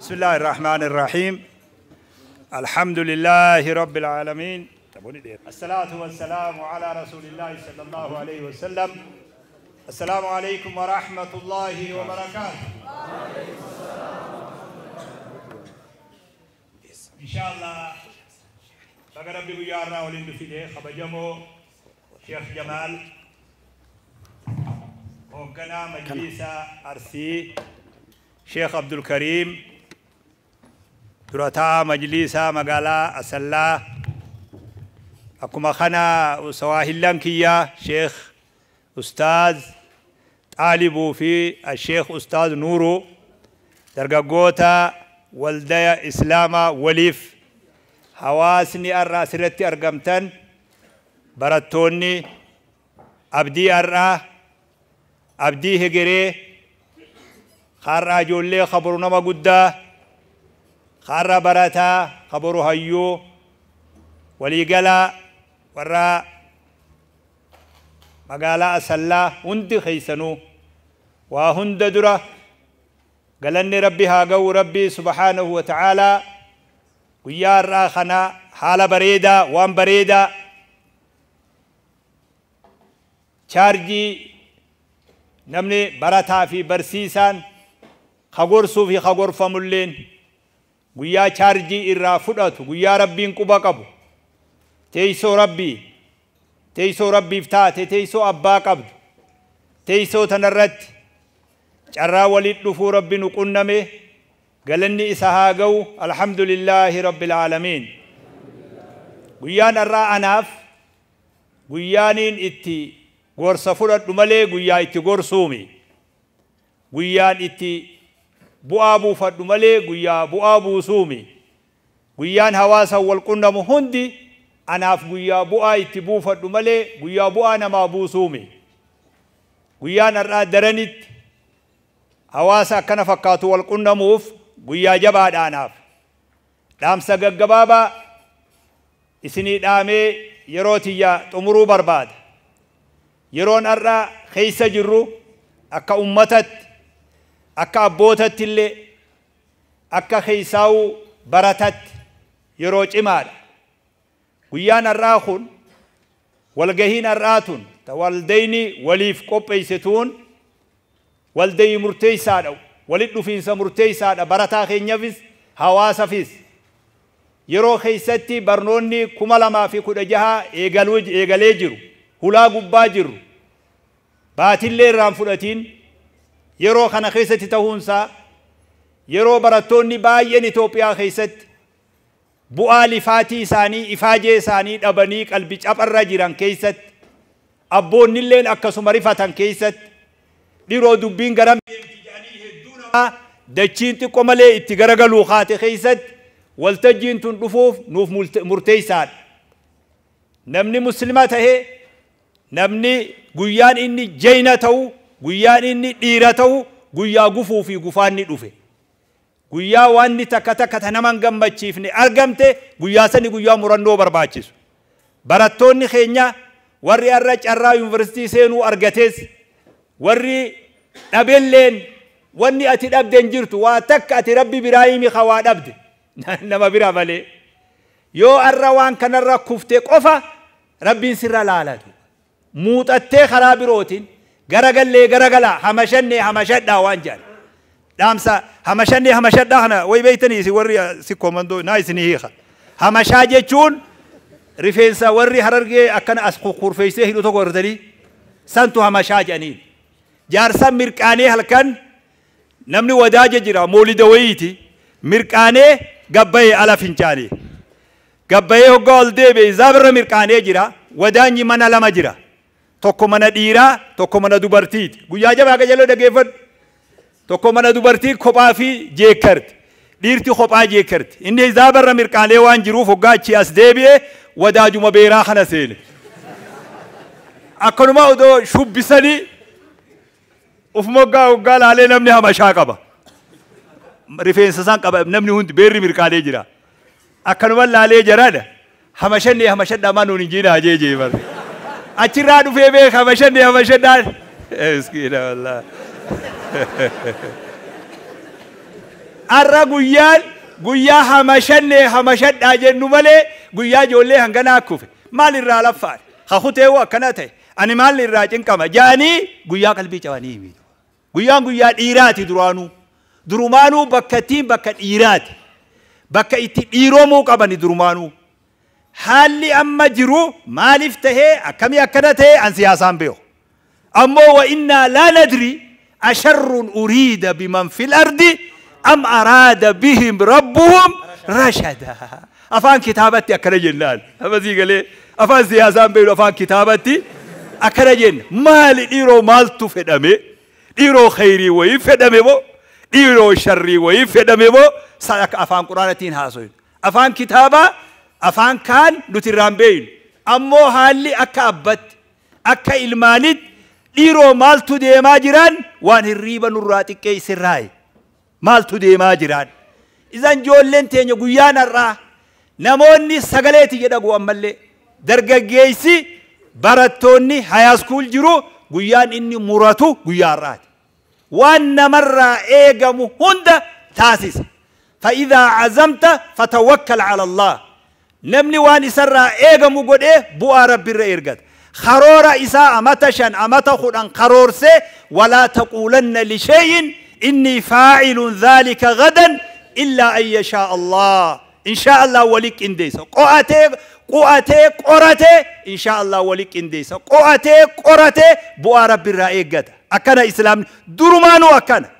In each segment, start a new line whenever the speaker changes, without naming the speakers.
بسم الله الرحمن الرحيم الحمد لله رب العالمين الصلاة والسلام على رسول الله صلى الله عليه وسلم السلام عليكم ورحمة الله وبركاته إن شاء الله بقرب بجارنا ولين بفيده خبجمو شيخ جمال وكنا مجلس أرسي شيخ عبد الكريم durataa majliisaa magaalaa Asallaa akkuma kana sawaahillan kiyyaa sheekh ustaaz xaalibuu fi sheekh ustaaz nuuru dargaggoota waldaya islaamaa waliif hawaasni har'a asirratti argamtan barattoonni abdii har'aa abdii hegeree har'a ijoollee kabaru nama guddaa خارة براتا خبرو هيو وليقلا ورا مقالا أسلا وندي خيسنو وهند درة قالني ربي هاقو ربي سبحانه وتعالى ويا راخنا حالة بريدة وان بريدة شارجي نمني براتا في برسيسان خغور صوفي خغور فمولين guyyaa chaarjii irraa fudhatu guyyaa rabbiin quba qabu teeysoo rabbii teeysoo rabbiif taate teeysoo abbaa qabdu teeysoo tanarratti carraa waliin dhufuu rabbi nu qunname galanni isa haa ga'u alhamdulillaahi rabbi aalamiin guyyaan arraa anaaf guyyaaniin itti gorsa fudhadhu malee guyyaa itti gorsuumi guyyaan itti bu'aa buufadhu malee guyyaa bu'aa buusuumi guyyaan hawaasaan wal qunnamu hundi anaaf guyyaa bu'aa itti buufadhu malee guyyaa bu'aa namaa buusuumi guyyaan har'aa daranitti hawaasa akkana fakkaatu wal qunnamuuf guyyaa jabaadha anaaf dhaamsa gaggabaabaa isinii dhaamee yeroo tiyyaa xumuruu barbaada yeroon har'aa keeysa jirru akka ummatatti akka abbootatti illee akka keessaa'uu baratatti yeroo cimaadha. Guyyaan har'aa kun walgahiin har'aa tun waldayni waliif qopheeyse tuun waldayi murteeysaadha walit dhufiinsa murteeysaadha barataa keenyafis hawaasafis yeroo keessatti barnoonni kuma lamaa fi kudha jaha eegalee jiru hulaa gubbaa jiru baatillee irraan fudhatiin yeroo kana keessatti ta'uunsaa yeroo barattoonni baay'een Itoophiyaa keessatti bu'aa lifaatii isaanii ifaajee isaanii dhabanii qalbii capharra jiran keessatti abboonnilleen akkasuma rifatan keessatti dhiroo dubbiin gara dachiin xiqqoo malee itti garagaluu haate keessatti waltajjiin tun dhufuuf nuuf murteessaadha. Namni musliima tahee namni guyyaan inni jeyna ta'uu guyyaan inni dhiira ta'u guyyaa gufuu fi gufaanni dhufe guyyaa wanni takka takka ta naman gammachiifne argamte guyyaa sani guyyaa murannoo barbaachisu barattoonni keenya warri arra carraa yuunivarsiitii seenuu argates warri dhabelleen wanni ati dhabden jirtu waa takka ati rabbi biraayimi waa dhabde nama bira malee yoo arra waan kanarra kufte qofa rabbiin sirra laalatu muuxattee karaa birootiin garagallee garagala hamashannee hamashaddha waan jedhan dhaamsa hamashannee hamashaddha kana way beeytanii isin warri si komandoo naa isinii hiika hamashaa jechuun rifeensa warri harargee akkana as kukurfeeysee hidhu tokko irratanii santu hamashaa jedhaniin jaarsan mirqaanee halkan namni wadaaje jira moolida wayiiti mirqaanee gabbayee ala fincaanii gabbayee hoggaa ol deebi'e zaabirra mirqaanee jira wadaanyi mana lama jira tokko mana dhiiraa tokko mana dubartiiti guyyaa jabaa qajaloo dhageeffadhu tokko mana dubartii kophaa fi jeekkarti dhiirti kophaa jeekkarti inni isaa barra mirqaalee waan jiruuf hoggaachi as deebi'ee wadaajuma beeraa kana seene akkanuma odoo shubbisanii ufuma hoggaa hoggaa laalee namni hamashaa qaba rifeensa isaan qaba namni hundi beerri mirqaalee jira akkanuma laalee jaraadha hamashannee hamashadhaa maa nuun hin jiinaa jee jee achirraa dhufee beeka bashannee bashannaan miskiina wallaa har'a guyyaan guyyaa hamashannee hamashadhaa jennu malee guyyaa ijoollee hanganaa akkufe maal irraa laffaadhe hakuteewu akkana ta'e ani maal irraa cinqama jaanii guyyaa qalbii cabanii himi guyyaan guyyaa dhiiraati duraanuu durumaanuu bakka ittiin bakka dhiiraati bakka itti dhiiromuu qabani durumaanuu حالي أما جرو ما لفته أكمي أكنته عن سياسان بيو أما وإنا لا ندري أشر أريد بمن في الأرض أم أراد بهم ربهم رشدا أفان كتابتي أكنا جنان أفزي قال أفان سياسان بيو أفان كتابتي أكنا جن مال إيرو مال تفدمي إيرو خيري ويفدمي بو إيرو شري ويفدمي بو سأك أفان قرآنتين هاسوين أفان كتابة afaan kaan nuti irraan beeynu ammoo haalli akka abbatti akka ilmaanitti dhiiroo maaltu deemaa jiraan waan hirriiba nurraa xiqqeessirraayi maaltu deemaa jiraan isan ijoolleen teenya guyyaan har'aa namoonni sagaleeti jedhagu ammallee dargaggeessi barattoonni hayaaskuul jiru guyyaan inni muratu guyyaa har'aati waan namarraa eegamu hunda taasisa fa'idaa cazamta fatawakkal cala allah نمني وان سرى ايغا مغود ايه بو عرب بر ارغت خرورا اسا امتا شان امتا خودان قرور سي ولا تقولن لشيء اني فاعل ذلك غدا الا ان يشاء الله ان شاء الله ولك انديس قواتي قواتي قراتي ان شاء الله ولك انديس قواتي قراتي بو عرب بر ارغت اكنا اسلام درمانو اكنا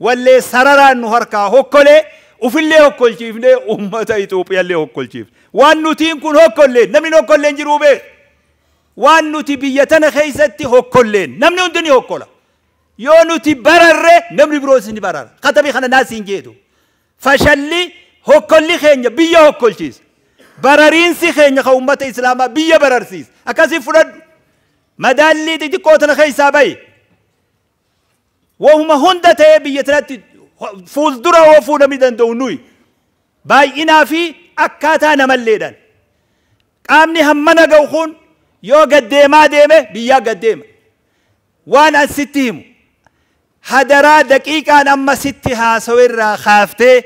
واللي سرران نهركا هكولي وفي اللي هكولي امتا ايتوبيا اللي هكولي waan nutiin kun hokkolleen namni hokkolleen jiruu beek waan nuti biyya tana keessatti hokkolleen namni hundi ni hokkola yoo nuti bararre namni biroos ni barara katabi kana naas hin jeetu fashalli hokkolli keenya biyya hokkolchiisa barariinsi keenya kan ummata islaamaa biyya bararsiisa akkasii fudhadhu madaallii xixiqqoo tana keessaa bahi wahuma hunda ta'ee biyya tanatti fuuldura hoo fuudhamii danda'u nuyi baay'inaa fi akkaataa namalleedhaan qaamni hammana ga'u kun yoo gaddeemaa deeme biyyaa gaddeema waan an sitti himu hadaraa daqiiqaan amma sitti haasawirraa kaaftee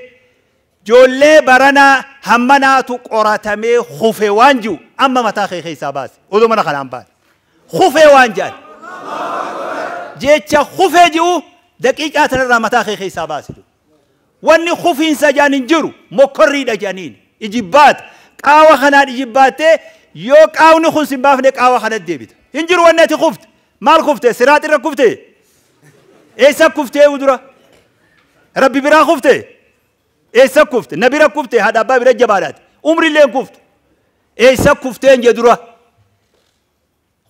joollee baranaa hammanaatu qoratamee hufe waan jiru amma mataa kee keessaa baase odumana kanaan baase hufe waan jaal jecha hufe jiru daqiiqaa tanarraa mataa kee keessaa baase wanni hufiinsa jaan hin jiru mokorriidha jaaniin إجبات قاوة خنان إجبات يو قاو نخون سنبافنة قاوة خنان ديبت انجر وناتي خفت مال خفت سرات را خفت ايسا خفت ودرا ربي برا خفت ايسا خفت نبي را خفت هذا باب را جبالات عمري لين خفت ايسا خفت انجي درا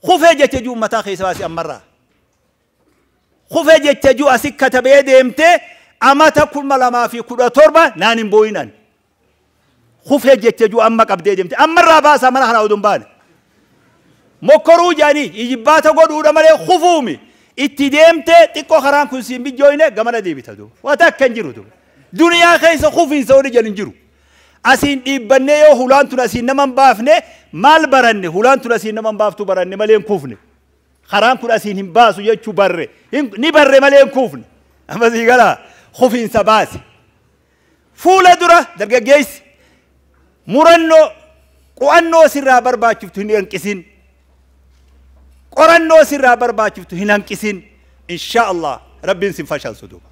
خفه جت جو متا خيس واسي امرا خفه جت جو اسي كتبه ديمته اما تا كل ملا ما في كل تربه نانين بوينان kufee jecha juu amma qabdee deemte ammarraa baasaa mana kana oduun baane mokkoruu jaanii ijibbaata godhuudha malee kufuumi itti deemte xiqqoo karaan kun siin bijjooyne gamana deebita duuba wata akka hin jiru duuba duniyaa keessa kufiinsa odi jedhu hin jiru asiin dhiibbannee yoo hulaan tun asiin naman baafne maal baranne hulaan tun asiin naman baaftu baranne malee hin kufne karaan kun asiin hin baasu jechuu barre ni barre malee hin kufne amma sii galaa kufiinsa baase fuula dura dargaggeessi murannoo qu'annoo sirraa barbaachiftu hin hanqisin qorannoo sirraa barbaachiftu hin hanqisin inshaa allah rabbiin sin fashaalsu duuba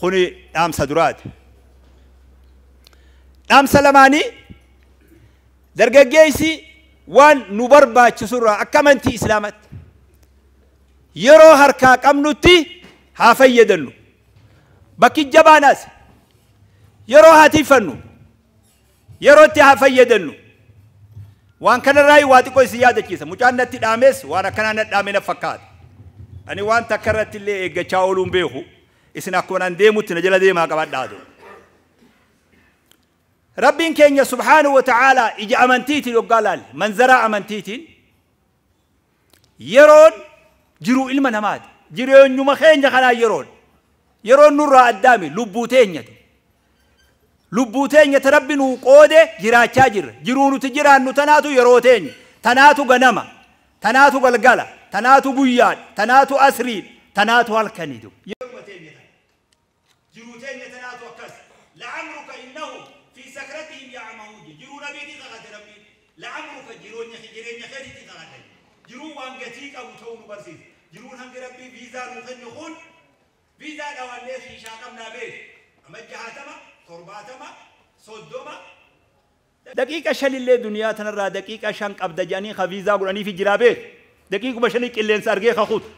kuni dhaamsa duraati dhaamsa lamaanii dargaggeessi waan nu barbaachisurraa akka amantii islaamatti yeroo harkaa qabnutti haa fayyadallu bakki jabaanaas yeroo haa tiifannu yerootti haa fayyadanu. Waan kanarraa waa xiqqoo isin yaadachiisa. Mucaan natti dhaames waan akkanaa natti dhaame na fakkaata. Ani waan takka irratti illee eeggachaa ooluun beeku isin akkuma naan deemutti na jala deemaa qabadhaatu. Rabbiin keenya subhaanahu wa ta'aalaa ija amantiitiin yoggaa laale manzaraa amantiitiin yeroon jiru ilma namaati jireenyuma keenya kanaa yeroon yeroon nurraa addaami lubbuu teenyati lubbuu teenya ta rabbi nuu qoode jiraachaa jirra jiruu nuti jiraannu tanaatu yeroo teenya tanaatu ganama tanaatu galgala tanaatu guyyaa tanaatu asriin tanaatu halkani jiru. jiruu teenya tanaatu akkas la'amruka innahu fi sakratihim ya'mahuun jiruu nabiiti kakate rabbi la'amruka jireenya jireenya keetitti kakate jiruu waan gatii qabu ta'uu nu barsiisa jiruun hangi rabbii viizaa nuu kennu kun viizaa dhawannee fi ishaa qabnaa beeku amajjahaatama. torbaatama soddoma daqiiqa shanillee duniyaa tanarraa daqiiqa shan qabda jedhanii ka viizaa godhaniifi jiraa beek daqiiquma shanii qilleensa argee ka kutu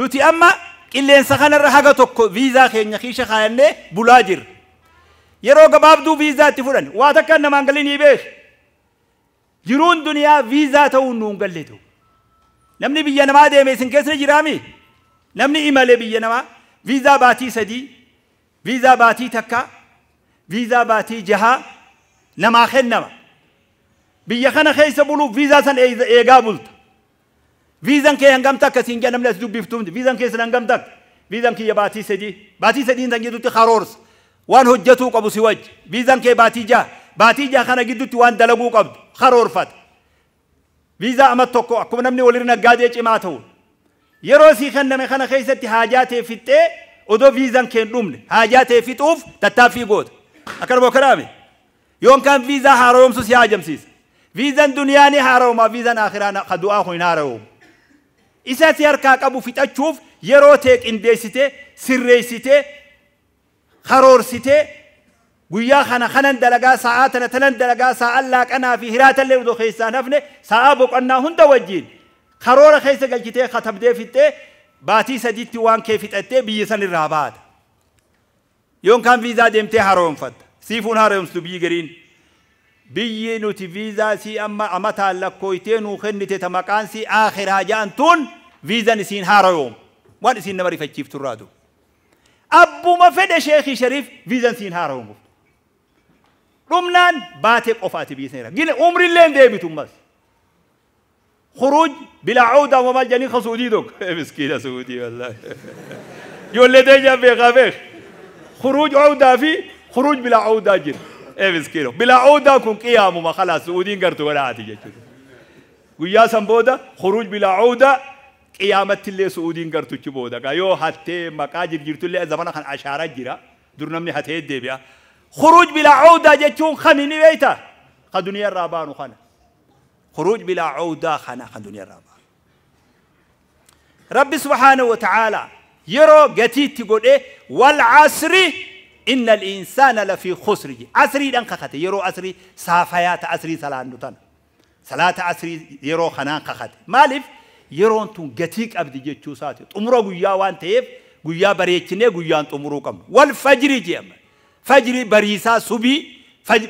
nuti amma qilleensa kanarra haga tokko viizaa keenya kiisha kaayannee bulaa jirra yeroo gabaabduu viizaa itti fudhan waa takka namaan galii beek jiruun duniyaa viizaa ta'uun nuun galle ta'u namni biyya namaa deeme isin keessa jiraami namni imale biyya namaa viizaa baatii sadii viizaa baatii takkaa فيزا باتي جها لما خنما بيا خنا خيس بولو فيزا سن إيجا بولت فيزا كي هنقام تك سين جنم لا سدو بيفتون فيزا كي سن هنقام تك فيزا كي باتي سدي باتي سدي نتنجي دوتي خارورس وان هجتو قبو سواج فيزا كي باتي جا باتي جا خنا جدوتي وان دلبو قبو خارور فات فيزا أمت توكو أكو نمني ولرنا قادي إجماع تقول yeroo sii kenname kana keessatti haajaa ta'e fixxee odoo viizan keen dhumne haajaa ta'e fixuuf akka dhaboo karaame yoon kan viizaa haaromsus yaa ajamsiisa viizaan duniyaa ni haaroma viizaan akhiraa ka du'aa kun hin haaroma isa si harkaa qabu fixachuuf yeroo tee qindeessitee sirreessitee karoorsitee guyyaa kana kanan dalagaa sa'aa tana tanan dalagaa sa'aan laaqanaa fi hiraatallee utuu keessaan hafne sa'aa boqonnaa hunda wajjiin karoora keessa galchitee katabdee fixxee baatii sadiitti waan kee fixattee biyya san irraa baata. يوم كان فيزا ديمتي هاروم فت سيفون هاروم سبي جرين بي نوتي فيزا سي اما امتا لكويتي نو خنتي تمكان سي اخر حاجة انتون فيزا نسين هاروم وان سين نمر فتشيف ترادو ابو ما فد شيخي شريف فيزا سين هاروم رمنان باتك اوفاتي بي سيرا جين عمر لين ديمتو بس خروج بلا عودة وما جاني خسودي دوك مسكينة سعودي والله يولي ديجا بيغا خروج عودة في خروج بلا عودة جن ايه مسكينه بلا عودة كن قيامه ما خلاص ودين قرتوا ولا عادي عاتجة ويا سنبودا خروج بلا عودة قيامة اللي سعوديين قرتوا تشبودا كايو حتى ما كاجر جرت اللي زمان خان عشارة جرا درنا من حتى يدي خروج بلا عودة جتون خميني بيتا خدنيا الرابان وخنا خروج بلا عودة خنا خدنيا الرابان رب سبحانه وتعالى yeroo gatiitti godhee wal casri inna al-insaana lafii khusri casriidhaan kakate yeroo asrii saafayaata asrii salaannu tana salaata asrii yeroo kanaan kakate maaliif yeroon tun gatii qabdi jechuusaati xumura guyyaa waan ta'eef guyyaa bareechinee guyyaan xumuruu qabnu wal fajrii jedhama fajrii bariisaa subii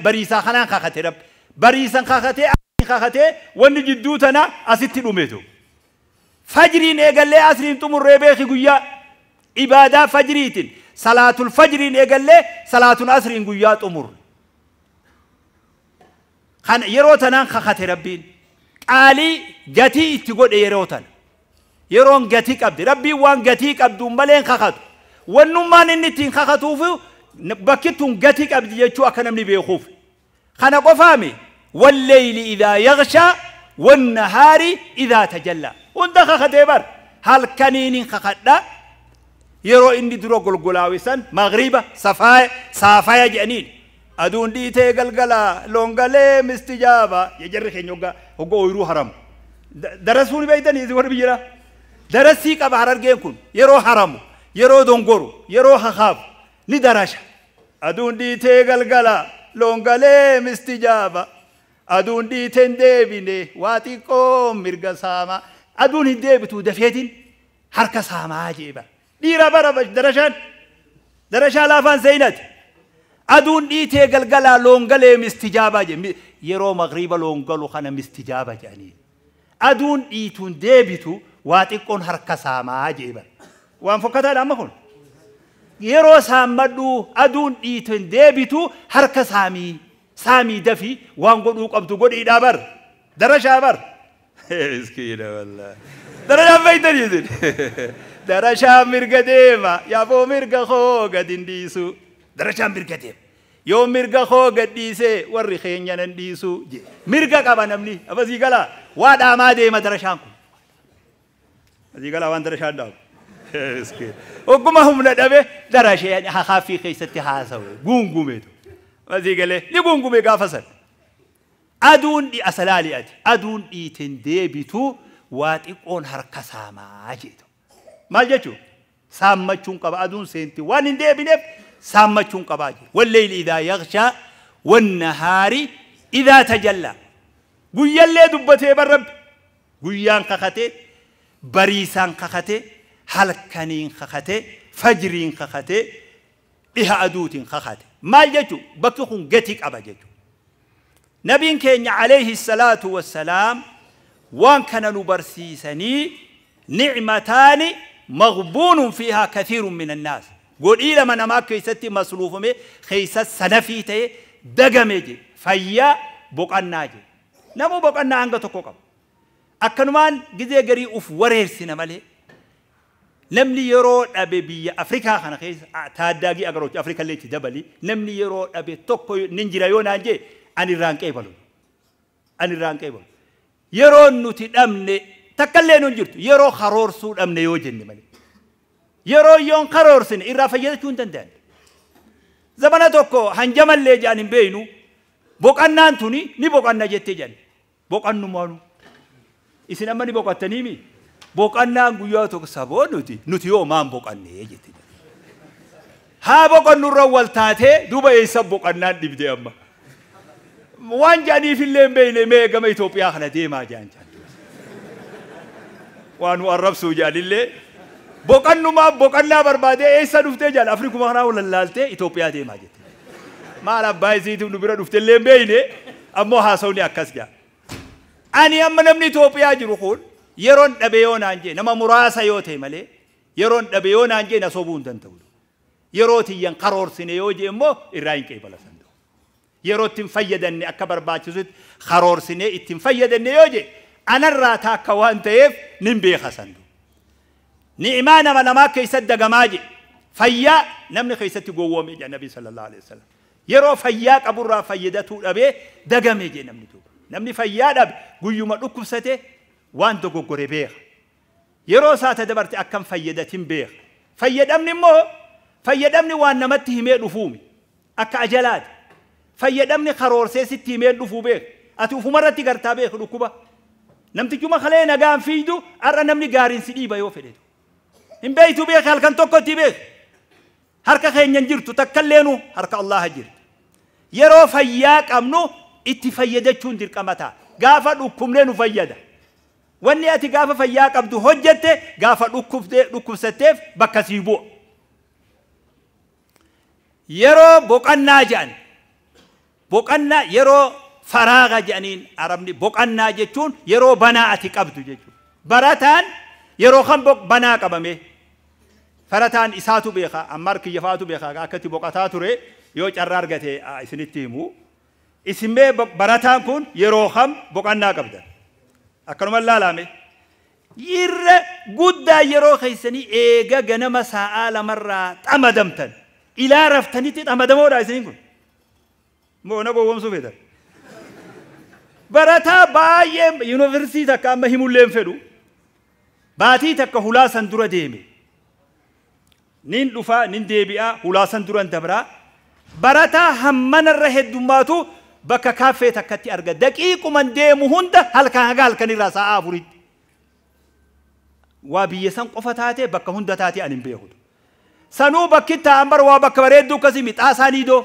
bariisaa kanaan kakate rabbi bariisan kakatee kakatee wanni jidduu tana asitti dhumeetu fajriin eegallee asriin xumurree beeki guyyaa عبادة فجريت صلاة الفجر يقل صلاة الأسر قيات أمور خان يروتنا خخت ربين قالي جتي تقول يروتنا yeroon gatii qabdi rabbiin waan gatii qabdu maleen kakatu wannummaan inni ittiin kakatuuf bakkittuun gatii qabdi jechuu akka namni beekuuf kana qofaami walleeyli idaa yaqshaa wannahaari idaa tajallaa hunda kakatee bar halkaniin hin kakadhaa yeroo inni dura golgolaawisan magriba safaaya saafaya jedhaniin aduun dhiitee galgala loongalee misti jaaba jarri keenya hoggaa hoggaa ooyiruu haramu darasuun beeytanii warri biyya darasii qaba harargeen kun yeroo haramu yeroo dongoru yeroo hahaabu ni darasha aduun dhiitee galgala loongalee misti jaaba aduun dhiitee hin deebine waa xiqqoo mirga saamaa aduun hin deebitu dafeetiin harka saamaa jeeba dhiira bara darashaan darashaa laafaan seenati aduun dhiitee galgalaa loongalee mistijaabaa jedhe yeroo magriiba loongalu kana mistijaaba jedhanii aduun dhiituun deebitu waa xiqqoon harka saamaa jedhe bara waan fokkataadha amma kun yeroo saammadhuu aduun dhiituun deebitu harka saamii saamii dafi waan godhuu qabdu godhiidhaa bara darashaa bara miskiina wallaahi درجة فايتر يزيد درجة ميرقا ديما يا بو ميرقا خوغا دينديسو درجة ميرقا ديما yoo mirga koo gadhiisee warri keenya nan dhiisuu je mirga qaba namni abasii gala waa dhaamaa deema darashaan kun asii gala waan darashaan dhaabu ogguma humna dhabe darashee hafii keessatti haasawe guungumeetu abasii galee ni guungume gaafa san aduun dhi'a salaali ati aduun dhiiteen deebituu waa xiqqoon harka saamaa jedhu. Maal jechuun saammachuun qaba aduun seenti waan hin deebineef saammachuun qabaa jedhu. Walleeyli idaa yaqshaa wannahaari idaa tajallaa. Guyyallee dubbatee barrabbi guyyaan kakatee bariisaan kakatee halkaniin kakatee fajriin kakatee dhiha aduutiin kakate. Maal jechuun bakki kun gati qaba jechuudha. Nabiin keenya alayhi salaatu wassalaam. وان كان نبرسيسني نعمتان مغبون فيها كثير من الناس قول إلى إيه من ما كيست مصروف مي خيست سنفي تي دقمي فيا بقنا جي نمو بقنا عنك تقوكم أكنمان جزء قري أف ورير سينمالي نملي يرو أبي بيا أفريقيا خنا خيس تاداجي أقرأ أفريقيا اللي تدبلي نملي يرو أبي توكو نينجرا يونا جي أني رانك إيبلو أني رانك إيبلو yeroo nuti dhabne takka illee nu hin jirtu yeroo karoorsuu dhabne yoo jenne malee yeroo yoon karoorsine irraa fayyadachuu hin danda'an. Zamana tokko hanjamallee jaan hin beeynu boqannaan tuni ni boqanna jettee jedhan boqannu maanu isin amma ni boqattanii mi boqannaan guyyaa tokko saboo nuti nuti yoo maan boqannee jettee haa boqannurra wal taatee duuba eessa boqannaan dhibdee amma. waan jaaniifillee hin beekne mee gama Itoophiyaa kana deemaa jaan waan nu arrabsuu jaalillee boqannumaaf boqannaa barbaadee eessa dhuftee jaal afrikuma kanaa lallaaltee Itoophiyaa deemaa jette. Maal abbaa isiitiif nu bira dhufte illee hin beekne ammoo haasawni akkas jaa. Ani amma namni Itoophiyaa jiru kun yeroon dhabe yoo naan jee nama muraasa yoo ta'e malee yeroon dhabe yoo naan jee na sobuu hin danda'u. Yeroo tiyyan karoorsine yoo jee immoo irraa hin qeebalasan. yeroo ittiin fayyadannee akka barbaachisutti karoorsine ittiin fayyadannee yoo jedhe anarraa taakka waan ta'eef nin beeka sandu ni'imaa nama namaa keessatti dagamaa jedhe fayyaa namni keessatti gowwoome jedha nabi sallallahu alaihi wasallam yeroo fayyaa qaburraa fayyadatuu dhabee dagame jedhe namni duuba namni fayyaa dhabe guyyuma dhukkubsate waan dogoggore beeka yeroo saata dabarte akkam fayyadatin beeka fayyadamni immoo fayyadamni waan namatti himee dhufuumi akka ajalaati fayyadamne karoorsee sitti himee dhufuu beek ati ufumarratti gartaa beek dhukkuba namtichuma kalee nagaan fiidu har'a namni gaariin si dhiiba yoo fedhe hin beeytu beek halkan tokkotti beek harka keenyan jirtu takkalleenu harka allaha jirtu yeroo fayyaa qabnu itti fayyadachuun dirqama gaafa dhukkubnee nu fayyada wanni ati gaafa fayyaa qabdu hojjette gaafa dhukkubsatteef bakka sii bu'a yeroo boqannaa jedhan boqannaa yeroo faraaga jedhaniin arabni boqannaa jechuun yeroo banaa ati qabdu jechuudha. Barataan yeroo kan banaa qabame farataan isaatu beeka amma harkiyyafaatu beeka akkatti boqataa ture yoo carraa argate isinitti himu. Isimee barataan kun yeroo kan boqannaa qabdan akkanuma ilaalame. Yirra guddaa yeroo keessanii eega ganama sa'aa lamarraa xamadamtan ilaa raftanitti xamadamoodha isiniin kun. moona gowwomsuu fedhan. Barataa baay'ee yuunivarsiitii takka amma himullee hin fedhu baatii takka hulaasan dura deeme nin dhufaa nin deebi'aa hulaasan duran dabraa barataa hammanarra heddummaatu bakka kaaffee takkatti arga daqiiquman deemu hunda halkan haga halkanirraa sa'a afuritti waa biyya san qofa taatee bakka hunda taatee ani hin beekutu sanuu bakkitti ambar waa bakka bareedduu akkasii mixaasaanii doo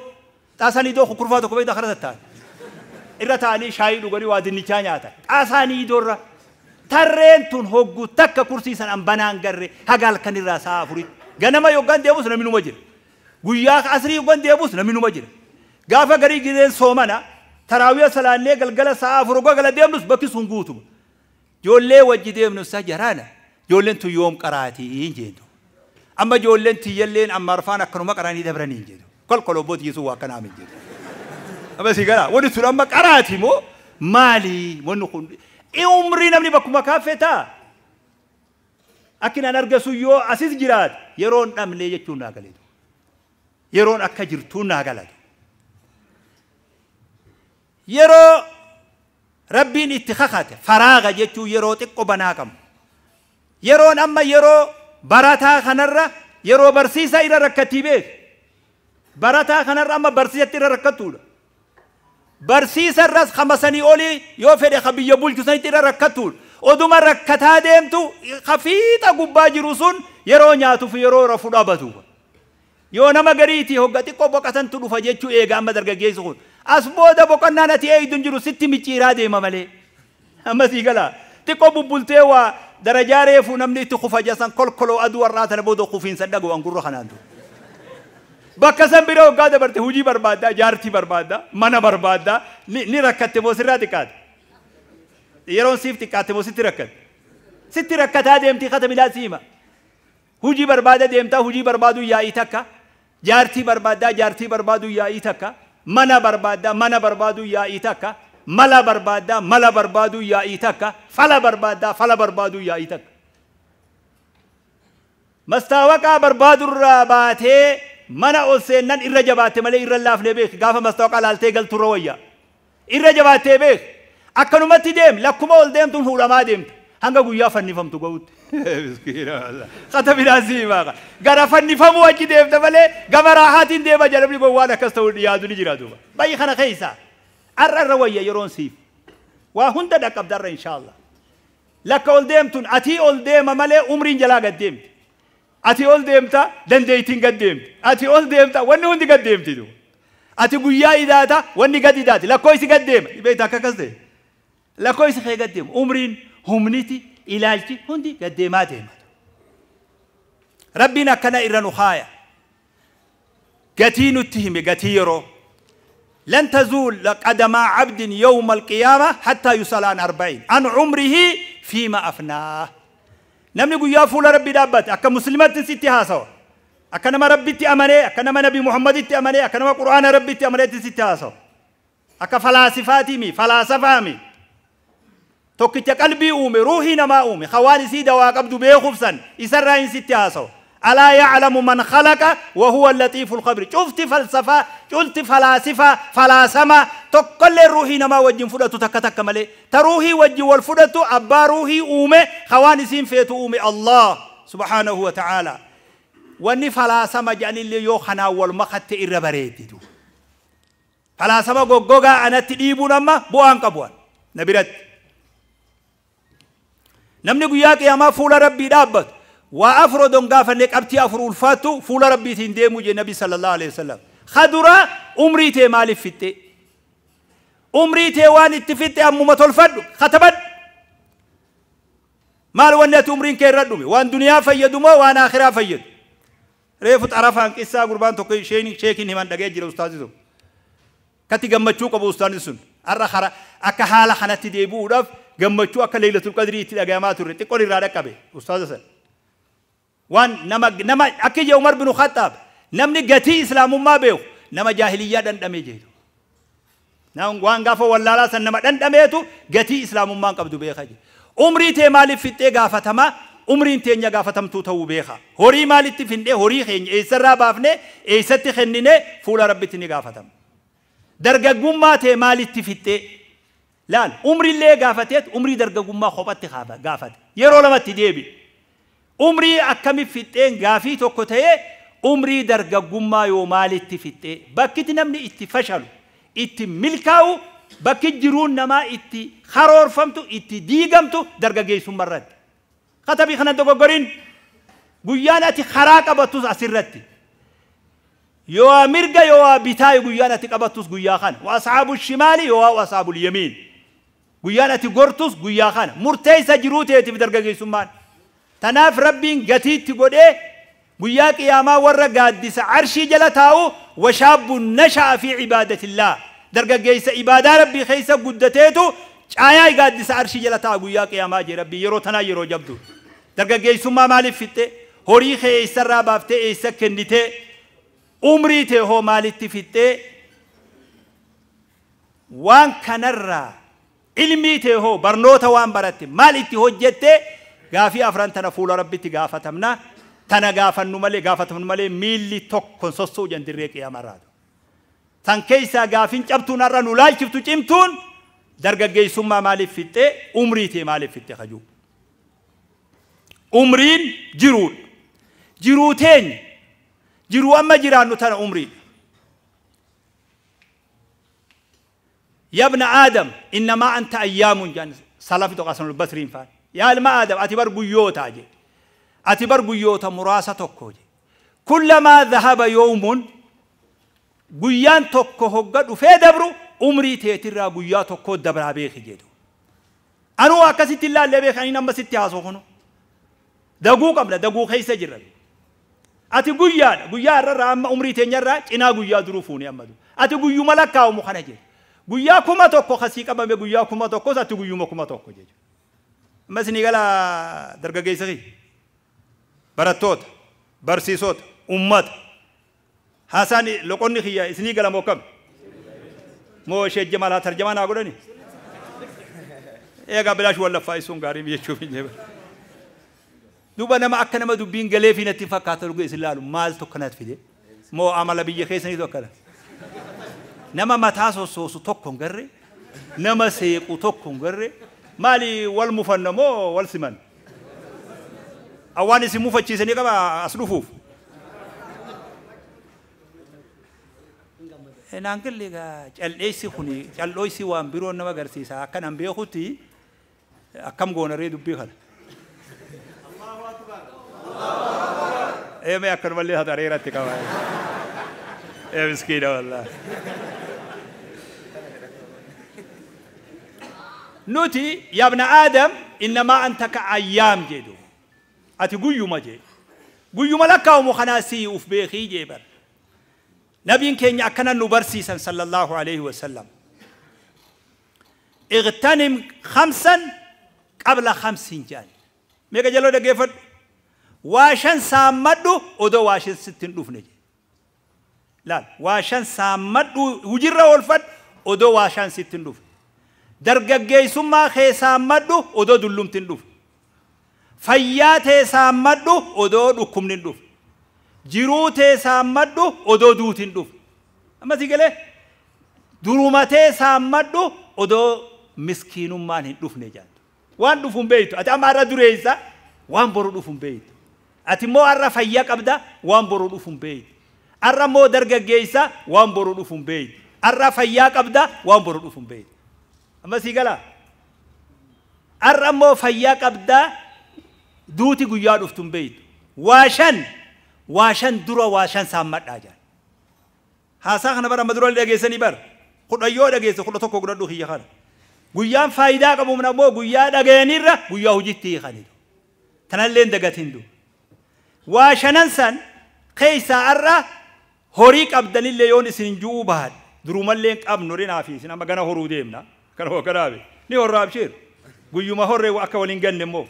xaasanii doo kurfaa tokko beektaa karata taa'e irra taa'anii shaayii dhuganii waa dinnichaa nyaatan xaasanii doorra tarreen tun hogguu takka kursiisan an banaan garre haga halkan irraa sa'a afuritti ganama yoggaan deebus namni numa jira guyyaa asrii yoggaan deebus namni numa jira gaafa garii gideen soomana taraawiya salaannee galgala sa'a afur hoggaa gala deemnus bakki sun guutuma ijoollee wajji deemnus jaraana ijoolleen tun yoom qaraatii hin jeentu amma ijoolleen tiyyalleen amma arfaan akkanuma qaraanii dabranii hin jeentu كل كلوبوت يسوع كان عامل جد أما سيجارة ودي سلام بكراتي مو مالي ونخون إيه عمري نمني بكم كافتا أكن أنا أرجسو يو أسيس جراد يرون نمني يجتون ناقلين يرون أكجرتون ناقلين يرو ربين اتخاخات فراغ يجتو يرو تكو يرون أما يرو براتا خنرة يرو برسيسا إلى ركتيبه barataa kanarra amma barsiisatti irra rakkattuudha. Barsiisarras hamasanii olii yoo fedhe ka biyya bulchisanitti irra rakkattuudha. Oduma rakkataa deemtu ka fiixa gubbaa jiru sun yeroo nyaatuuf yeroo rafu dhaabatu. Yoo nama gariitii hogga xiqqoo boqotantu dhufa jechuu eega amma dargaggeessu kun. As booda boqonnaan ati eeyduun jiru sitti micciiraa deema malee. Ammasii galaa. Xiqqoo bubbultee waa darajaa reefuu namni itti kufa jasan kolkoloo aduu warraa sana booda kufiinsa dhaga'u angurra kanaantu. بكسم بيرو قادة برتي هوجي بربادة جارتي بربادة منا بربادة ني ركت موسى راتكاد يرون سيفتي كات موسى تركت ست ركت هذه امتي ختم لا سيما هوجي بربادة ديمتا هوجي بربادو يا إيتكا جارتي بربادة جارتي بربادو يا إيتكا منا بربادة منا بربادو يا إيتكا ملا بربادة ملا بربادو يا إيتكا فلا بربادة فلا بربادو يا إيتكا مستاوكا بربادو الراباتي منا أوسين نن إيرجا باتي ملأ إير الله فني بيك غافا مستوكا لالتي قال ترويا إيرجا باتي أكنو ما تديم لا كم أول ديم تون فورا ما ديم هنگا غويا فني فم تقوت بسكير الله خاتم الأزيم ما غارا فني فم واجي ديم تبلا غافا راحاتين ديم أجرب لي بوانا كستور يا دوني جرا دوبا باي خنا خيسا أر الرويا يرون سيف وهندا دكابدار إن شاء الله لا كول ديم تون أتي أول ديم ملأ عمرين جلا قديم ati ol deemta dandeeytiin gad deemti ati ol deemta wanni hundi gad deemti tu ati guyyaa idaata wanni gad idaati lakkooysi gad deema beekta akka akkas ta'e lakkooysi kee gad deema umriin humniti ilaalchi hundi gad deemaa deema rabbiin akkana irra nu haaya gatii nutti hime gatii yeroo لن تزول قدم عبد يوم القيامة حتى يسأل عن أربعين عن عمره فيما أفناه نمني قيا فول ربي دابت أك مسلمات تسيتي هاسو أك نما ربي تأمنه أك نما نبي محمد تأمنه أك نما قرآن ربي تأمنه تسيتي هاسو أك فلاسفاتي مي فلاسفامي توكي تقلبي أومي روحي نما أومي خوالي سيدا وأك أبدو بيخوفسن إسرائيل تسيتي هاسو ألا يعلم من خلق وهو اللطيف الخبير شفت فلسفة قلت فلاسفة فلاسمة تقل روحي نما وجه فدتو تك تك ملي تروحي وجه والفدتو أبا روحي أومي خوانسين فيتو أومي الله سبحانه وتعالى واني فلاسمة جاني اللي يوخنا والمخت إربريد فلاسمة قوقوغا أنا تليبو نما بوان قبوان نبرت نمني قياك يا ما فول ربي دابت وأفرو دنقافا نيك أبتي أفرو الفاتو فول ربي تنديمو جي نبي صلى الله عليه وسلم خدرا أمري تي مالي فتي أمري تي وان اتفتي أمومة الفد ختبت مال ونيت أمرين كي ردومي وان دنيا فيدوما وان آخرة فيد ريفت عرفان قصة قربان تو كي شيني شيكين همان دقيت جير استاذ زو كتي گمچو أبو استاذ سن أرى خرا أكا حالة حنتي ديبو گمچو قمتشوك ليلة القدر يتلقى ما تريد تقول إرادة كبه أستاذي سن وان نما نما أكيد عمر بن الخطاب نمني قتي إسلام ما بيو نما جاهلية دن دمجيلو نعم وان قافو واللالا سن نما دن دميتو قتي إسلام ما قبضو بيخاجي عمري تي مالي فتة قافتما umriin teenya gaafatamtuu ta'uu beeka horii maalitti findee horii keenya eessarraa baafne eessatti kennine fuula rabbitti ni gaafatama dargaggummaa ta'e maalitti fittee laal umriillee gaafateet umrii dargaggummaa kophatti gaafate yeroo lamatti deebi'e umrii akkami fixxeen gaafii tokko ta'ee umrii dargaggummaa yoo maalitti fixxee bakkitti namni itti fashalu itti milkaa'u bakki jiruun namaa itti haroorfamtu itti diigamtu dargaggeessummaa irratti katabii kana dogoggoriin guyyaan ati karaa qabattus asirratti yoo mirga yoo bitaa guyyaan ati qabattus guyyaa kana waasxaabu shimaali yoo waasxaabu yemiin guyyaan ati gortus guyyaa kana murteessa jiruu ta'eetiif dargaggeessummaan تناف ربين قتيت قده بياك يا ما ورى قادس عرشي جلتاو وشاب نشأ في عبادة الله درقا جيس عبادة ربي خيسا قدتيتو آياي قادس عرشي جلتاو بياك يا ما جي ربي يرو تنا يرو جبدو درقا جيس ما مالي فيت هوري خيس الرابافته ايسا كنديت عمري ته هو مالي تفيت وان كنر علمي ته هو برنوتا وان براتي برت مالتي جتة gaafii afran tana fuula rabbitti gaafatamna tana gaafannu malee gaafatamnu malee miilli tokkon sossoo jandirree qiyaamarraatu tan keessaa gaafiin cabtuun har'a nu laalchiftu cimtuun dargaggeessummaa maaliif fixxee umrii ta'e maaliif fixxee hajuu umriin jiruudha jiruu teenya jiruu amma jiraannu tana umriidha يا ابن آدم إنما أنت أيام جان سلف تقاسم البصرين فان يا الما آدم أتبر قيوتا جي أتبر قيوتا مراسة تكو جي كلما ذهب يوم قيان تكو هقد وفي دبرو عمري تيتر قيا تكو دبرا بيخ جيدو أنو أكسيت الله اللي بيخ أنا نمبر ستة عصو خنو دقو قبل دقو خيسة أتي قيان قيان رر أما عمري تنجر إنا قيا دروفوني أمدو أتي قيو ملكا ومخانا جيد قيا كما تكو خسيك أما قيا كما تكو ساتي قيو مكما تكو جيدو amma isinii galaa dargaggeessa fi barattoota barsiisota ummata haasaan loqonni kiyya isinii gala mokkame moo ishee jamaa laa tarjamaa naa godhani eegaa bilaash wallaffaa isuun gaarii jechuuf hin jeebar duuba nama akka nama dubbiin galee fi natti fakkaata dhugaa isin laalu maal tokko natti fide moo amala biyya keessaniitu akkana nama mataa sossoosu tokko hin garre nama seequ tokko hin garre maali wal mufanna moo wal siman awwaan isin mufachiisanii qaba as dhufuuf. Naanqilli egaa calleessi kuni calloossi waan biroon nama agarsiisa akkanaan beekutti akkam goonaree dubbii kana. Eemee akkanumallee hatareeratti qaba. Ee miskiina wallaahi. نوتي يا ابن آدم إنما أنت كأيام جدو أتي ما جي قيوما لك ومخناسي أوف بيخي جيبر نبي كين يأكنا نبرسي صلى الله عليه وسلم اغتنم خمسا قبل خمسين جان ميقا جلو دقيفت واشن سامدو ودو واشن ستين دوفني لا واشن سامدو وجرة والفت ودو واشن ستين دوفني dargaggeessummaa keessaan madhu odoo dullumtiin dhufu fayyaa teessaan madhu odoo dhukkubnin dhufu jiruu teessaan madhu odoo duutiin dhufu ammas galee duruma teessaan madhu odoo miskiinummaan hin dhufne jaaltu waan dhufu hin beektu ati amma har'a dureessa waan boru dhufu hin beektu ati immoo har'a fayyaa qabda waan boru dhufu hin beektu har'a immoo dargaggeessa waan boru dhufu hin beektu har'a fayyaa qabda waan boru dhufu hin beektu amma sii galaa har'a immoo fayyaa qabdaa duuti guyyaa dhuftu hin beeytu waa shan waa shan dura waa shan saammadhaa jedhan haasaa kana bara amma dura dhageessanii bara kudha yoo dhageesse kudha tokko godhadhu kiyya kana guyyaan faayidaa qabu ammoo guyyaa dhageenirra guyyaa hojiitti hiikaniidha tanallee dagatiin du'u waa shanan san keessaa har'a horii qabdanillee yoon isin ju'uu bahan durumallee qabnu rinaa fi isin amma gana horuu deemna. كان هو كرابي ني هو رابشير قيوم هوري وأكا ولنجن مو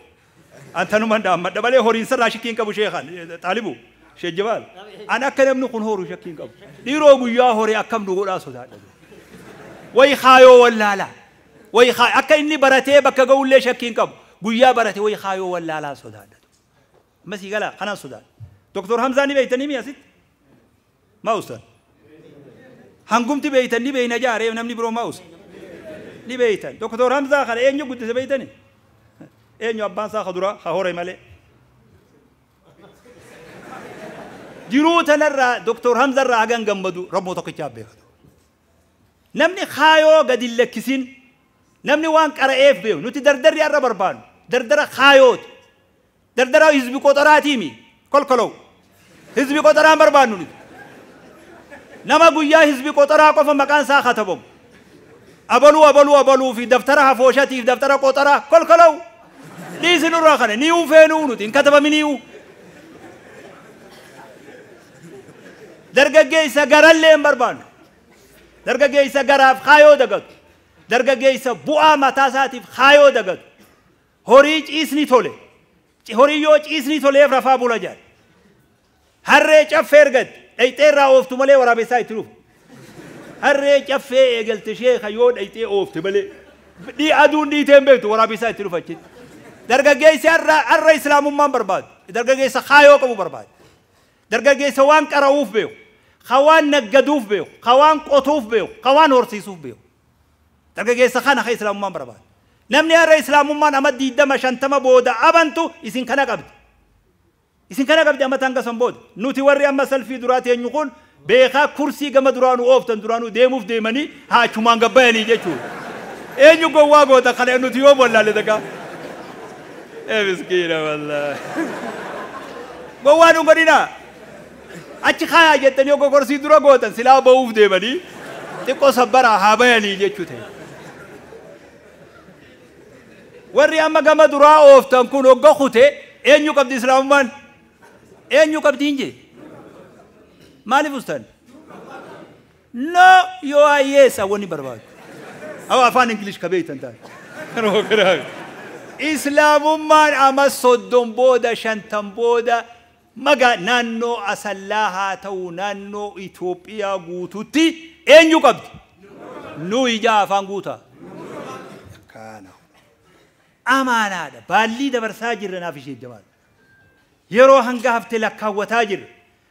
أنت نمان دام مدى بلي هورين سر شكين كابو شيخان طالبو شيخ جبال أنا أكلم نكون هورو شكين كابو ديرو قيا هوري أكم نقول أسو ويخايو ولا لا ويخاي أكا إني براتي بكا قول لي شكين كابو قيا براتي ويخايو ولا لا سو مسي قال أنا سودان دكتور حمزاني بيتني ميا ما أوصل هنقوم تبيتني بين جاري ونمني برو ما أوصل dhibeeytan doktor Hamzaa kana eenyu guddise beeytani eenyu abbaan isaa dura haa hore malee jiruu tanarraa doktor Hamzarraa hagan gammadu rabmoo tokkichaa beekatu namni kaayoo gadi lakkisin namni waan qara'eef beeku nuti dardarri arra barbaadu dardara kaayooti dardara hizbi qoxaraatiimi kolkolow hizbi qoxaraan barbaadnu nuti nama guyyaa hizbi qoxaraa qofa maqaan isaa katabamu أبلو أبلو أبلو في دفترها فوشاتي في دفترها قطرة كل كلو ليس نورا خنا نيو فينو نتين كتب منيو درجة جيسة جرالة بربان درجة جيسة جراف خايو دقت درجة جيسة بوا متاساتي خايو دقت هوريج إسني ثولة هوريج إسني ثولة رفا بولا جار هرّة شاف فيرقد أي تيرا أوف تملي ورا بيساي تروف harree caffee eegalte sheeka yoo dhayxee oofte malee dhii aduun dhiiteen beektu waraabisaa itti dhufachitti dargaggeessi har'a har'a islaamummaan barbaadu dargaggeessa kaayoo qabu barbaadu dargaggeessa waan qara'uuf beeku ka waan naggaduuf beeku ka waan qotuuf beeku ka waan horsiisuuf beeku dargaggeessa kana ka islaamummaan barbaadu namni har'a islaamummaan amma diidama shantama booda abantu isin kana qabdi isin kana qabdi amma tangasan booda nuti warri amma salfii duraatii eenyu kun beekaa kursii gama duraanuu ooftan duraanuu deemuuf deemanii haa achumaan gabbayanii jechuudha. Eenyu gowwaa goota kana nuti yoo bollaalle dhagaa. Ee miskiina wallaahi. Gowwaan hin godhinaa. Achi kaayaa jettanii yoo gogorsii dura gootan silaa ba'uuf deemanii xiqqoo sabbaraa haa bayanii jechuu Warri amma gama duraa ooftan kun hogga kute eenyu qabdi islaamummaan? Eenyu qabdi hin jee? maaliif ustan? No, yoo ayyeessa wanni barbaadu. Awwa afaan Ingilish kabeeytan taate. Islaamummaan amma soddon booda shantan booda maga naannoo asallaa haa ta'u naannoo Itoophiyaa guutuutti eenyu qabdi? Nu ijaa afaan guutaa. Amaanaadha. Baallii dabarsaa jirra naaf ishee jamaadha. Yeroo hanga haftee lakkaawwataa jirra.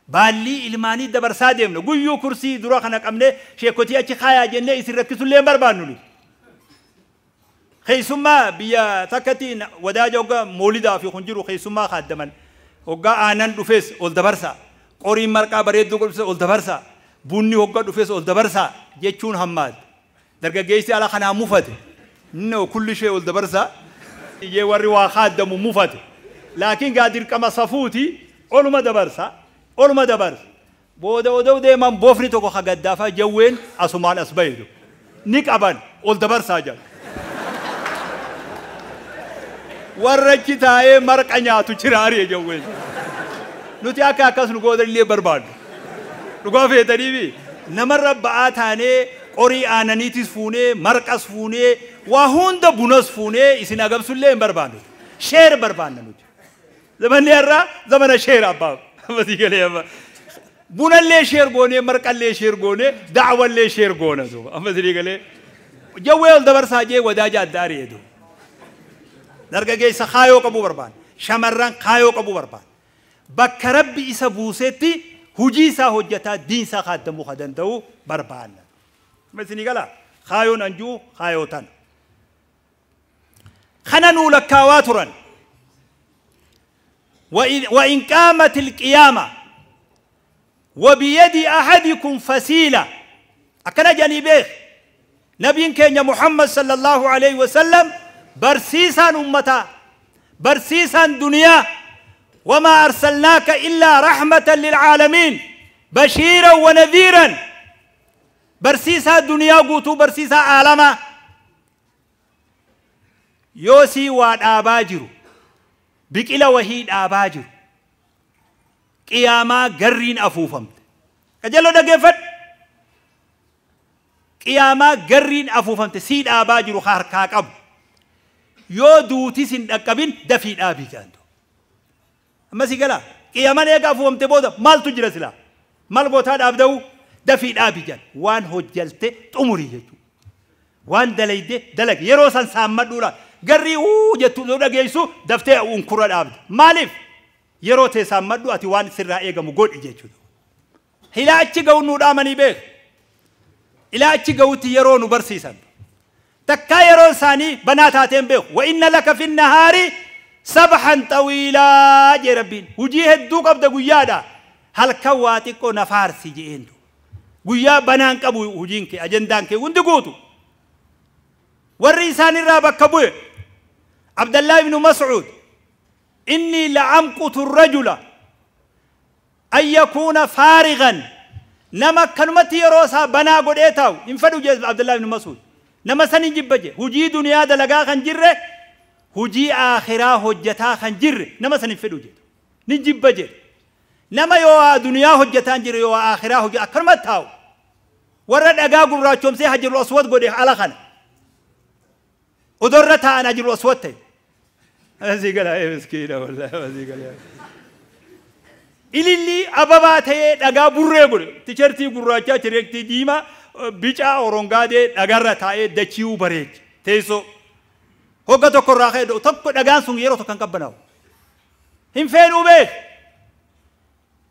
بالي إلماني دبر سادم نو قيو كرسي درا خناك أمنه شيء كتيا كي خايا جنة يصير كيسو لين بربانوني خيسما بيا تكتين ودا جوجا مولدا في خنجر خيسما خدمن وجا آنان دفس أول دبرسا قوري مركا بريد دوكل دفس أول دبرسا بني وجا دفس أول دبرسا يجون هماد درجة جيسي على خنا مفت نو كل شيء أول دبرسا يوري واخد دم لكن قادر كما صفوتي أول ما دبرسا أول دبر بودا ودا ودا من بوفني توكو خجد دافع جوين أسمان أسبايدو نيك أبان أول دبر ساجا ورجي تاي مرق أنياتو شراري جوين نوتي أكا أكاس نقول ده اللي برباد نقول في تريبي نمر رب آتانه قري آنانيتس فونه مرقس فونه وهون ده بونس فونه إسنا قبسول لين بربادو شير برباد نوتي زمان يرى زمان شير أباب بدي قال يا بنا اللي شير قوني مرق اللي شير قوني دعوة اللي شير قوني دوب أما ذي قال جوال دبر ساجي وداجا داري دو درجة جاي سخايو كبو بربان شمران خايو كبو بربان بكرب إسا بوسيتي هجي سا هجتا دين سا خاتمو خدن دو بربان مثل قال خايو ننجو خايو تن خنا نولك كاواترن وإن قامت القيامة وبيد أحدكم فسيلة أكنا جانبه نبي كان محمد صلى الله عليه وسلم برسيسان أمتا برسيسان دنيا وما أرسلناك إلا رحمة للعالمين بشيرا ونذيرا برسيسا دنيا قوتو برسيسا عالما يوسي وان آباجرو biqila wahii dhaabaa jiru qiyaamaa garriin afuufamte qajaloo dhaggeeffadhu qiyaamaa garriin afuufamte sii dhaabaa jiru harkaa qabu yoo duutis hin dhaqqabin dafii dhaabii gaantu ammasii galaa qiyamaan eega afuufamte booda maaltu jira silaa maal gootaa dhaabda'u dafii dhaabii jedhan waan hojjalte xumurii jechuudha waan dalayde dalage yeroo san saammadhuudhaan garri uu jettu yoo dhageessu daftee unkura dhaabda maaliif yeroo teessaan maddu ati waan sirraa eegamu godhi jechuudha hilaachi ga'u nuu dhaamanii beeku ilaachi ga'utti yeroo nu barsiisan takkaa yeroon isaanii banaa taateen beeku wa'inna laka fi nahaari sabxan xawiilaa jee rabbiin hujii hedduu qabda guyyaadha halkan waa xiqqoo nafaarsi jeendu guyyaa banaan qabu hujiin kee ajendaan kee hundi guutu warri isaanirraa bakka bu'e عبد الله بن مسعود إني لعمقت الرجل أن يكون فارغا نما كنمت يروسا بنا قد إيتاو انفدو جيز عبد الله بن مسعود نما سنين بجي هجي دنيا دلقا خنجر هجي آخرا هجتا خنجر نما سنين فدو جيز نجيب بجي نما يوا دنيا هجتا خنجر يوا آخرا هجتا كنمت تاو ورد أقا قبرا شمسي حجر الأسود قد على خان ودرتها أنا جر الأسود تاو هذه قال هي مسكينة والله هذه قال إللي أبابا تهي دعا بره بره تشرتي قراچا تريكتي ديما بيچا أورونغا دي دعارة تهي دچيو بريج تيسو هو قد كورا خير تك دعان سونيرو تكان كبناو هم فين وبيت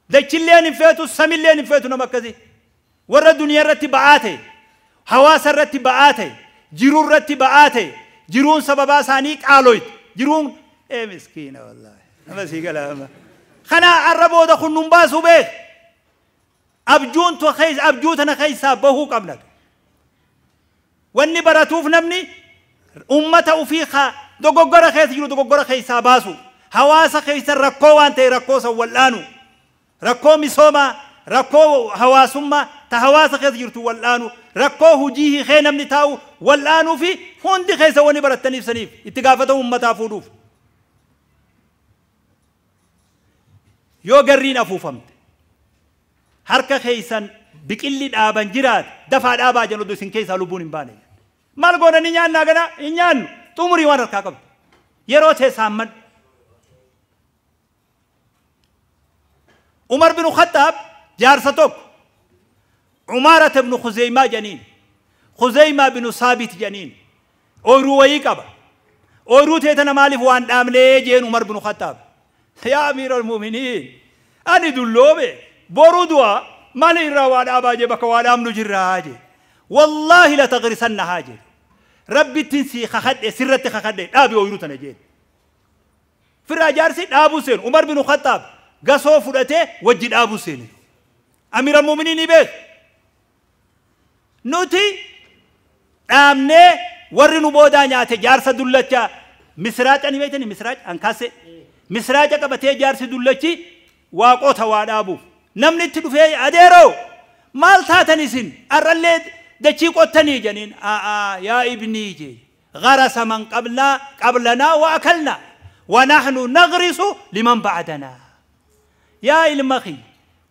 دچيلين فيتو سميلين فيتو نمكزي ورا الدنيا رتي بعاته حواس رتي بعاته جيرو رتي بعاته جيرون سببا سانيك آلويت جرون اي مسكينة والله مسي كلامة خنا عربو دخل نمباسو بيك أبجون تو خيز أبجون تنا خيز سابهو قبلك واني براتوف نمني أمتا أفيخا دوغو غرا خيز جلو دوغو غرا خيز سابهو هواسا خيز ركو وانتي ركو سوالانو ركو مسوما ركو هواسما تهواسا خيس جرتو والآن ركو هجيه خي نمني تاو والآن في هند خيس وني برتنيف سنيف اتقافة أمتا فودوف yoo garriin afuufamte harka keeysan biqilli dhaaban jiraate dafaa dhaabaa jedhu isin keessaa lubbuun hin baane maal goona ni nyaannaa gana hin nyaannu xumurii waan harkaa qabdu yeroo teessaan madhu umar binu khattaab jaarsa tokko عمارة بن خزيمة جنين خزيمة بن ثابت جنين أوروي كبا أورو تيتنا مالف وان دام جين عمر بن خطاب يا أمير المؤمنين أنا دلوبي دلوبة برودوا مال الرواد أباجي بكواد أمن جراجي والله لا تغرسن هاجي ربي تنسي خخد سرت خخد أبي أورو تنجين في راجارسي أبو سين عمر بن خطاب قصوا فرته وجد أبو سين أمير المؤمنين يبيه nuti dhaabnee warri nu boodaa nyaate jaarsa dullacha misiraaca ni beektan misiraaca ankaase misiraaca qabatee jaarsi dullachi waaqota waa dhaabuuf namni itti dhufee adeeroo maal taatan isin arrallee dachii qottanii janiin aa'a yaa ibnii jee غرس من قبلنا قبلنا وأكلنا ونحن نغرس لمن بعدنا يا المخي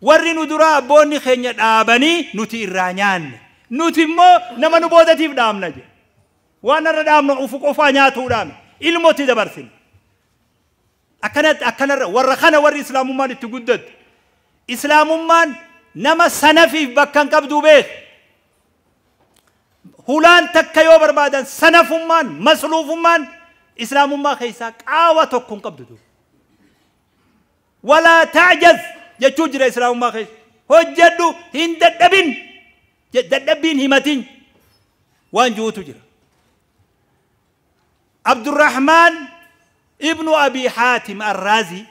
ورنو درا بوني خينيا دابني نتي الرانيان نوتيمو نمنو بوداتيف دام نجي وانا ردام نوفق وفانياتو دام علمو تدبرسين أكنت أكنر ورخانا ور إسلام مان تقدد إسلام مان نما سنفي بكان كبدو بيه هولان تكيو بربادا سنف مان مسلوف مان إسلام ما خيساك آوة تكون كبدو ولا تعجز يتجرى إسلام ما خيس هجدو هند الدبن dadhabbiin himatin waan jiruutu jira abdurrahmaan ibnu abi xaatim arraazi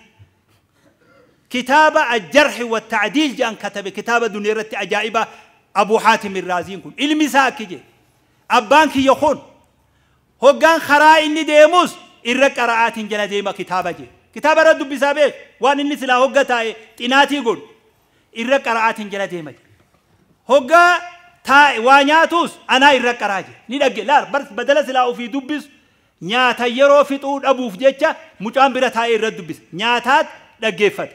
kitaaba aljarxi wattacdiil jedhan katabe kitaaba duniya irratti ajaa'iba abu xaatim irraaziin kun ilmi isaa akki jee abbaan kiyya kun hoggaan karaa inni deemus irra qara'aatiin jala deema kitaaba jee kitaaba irra dubbisaa beek waan inni silaa hogga taa'e xinaatii godhu irra qara'aatiin jala deema jee hoggaa waa nyaatuus anaa irra qaraaje ni dhagge laal bar badala silaa ofii dubbisu nyaata yeroo fixuu dhabuuf jecha mucaan bira taa'ee irra dubbisa nyaataat dhaggeeffate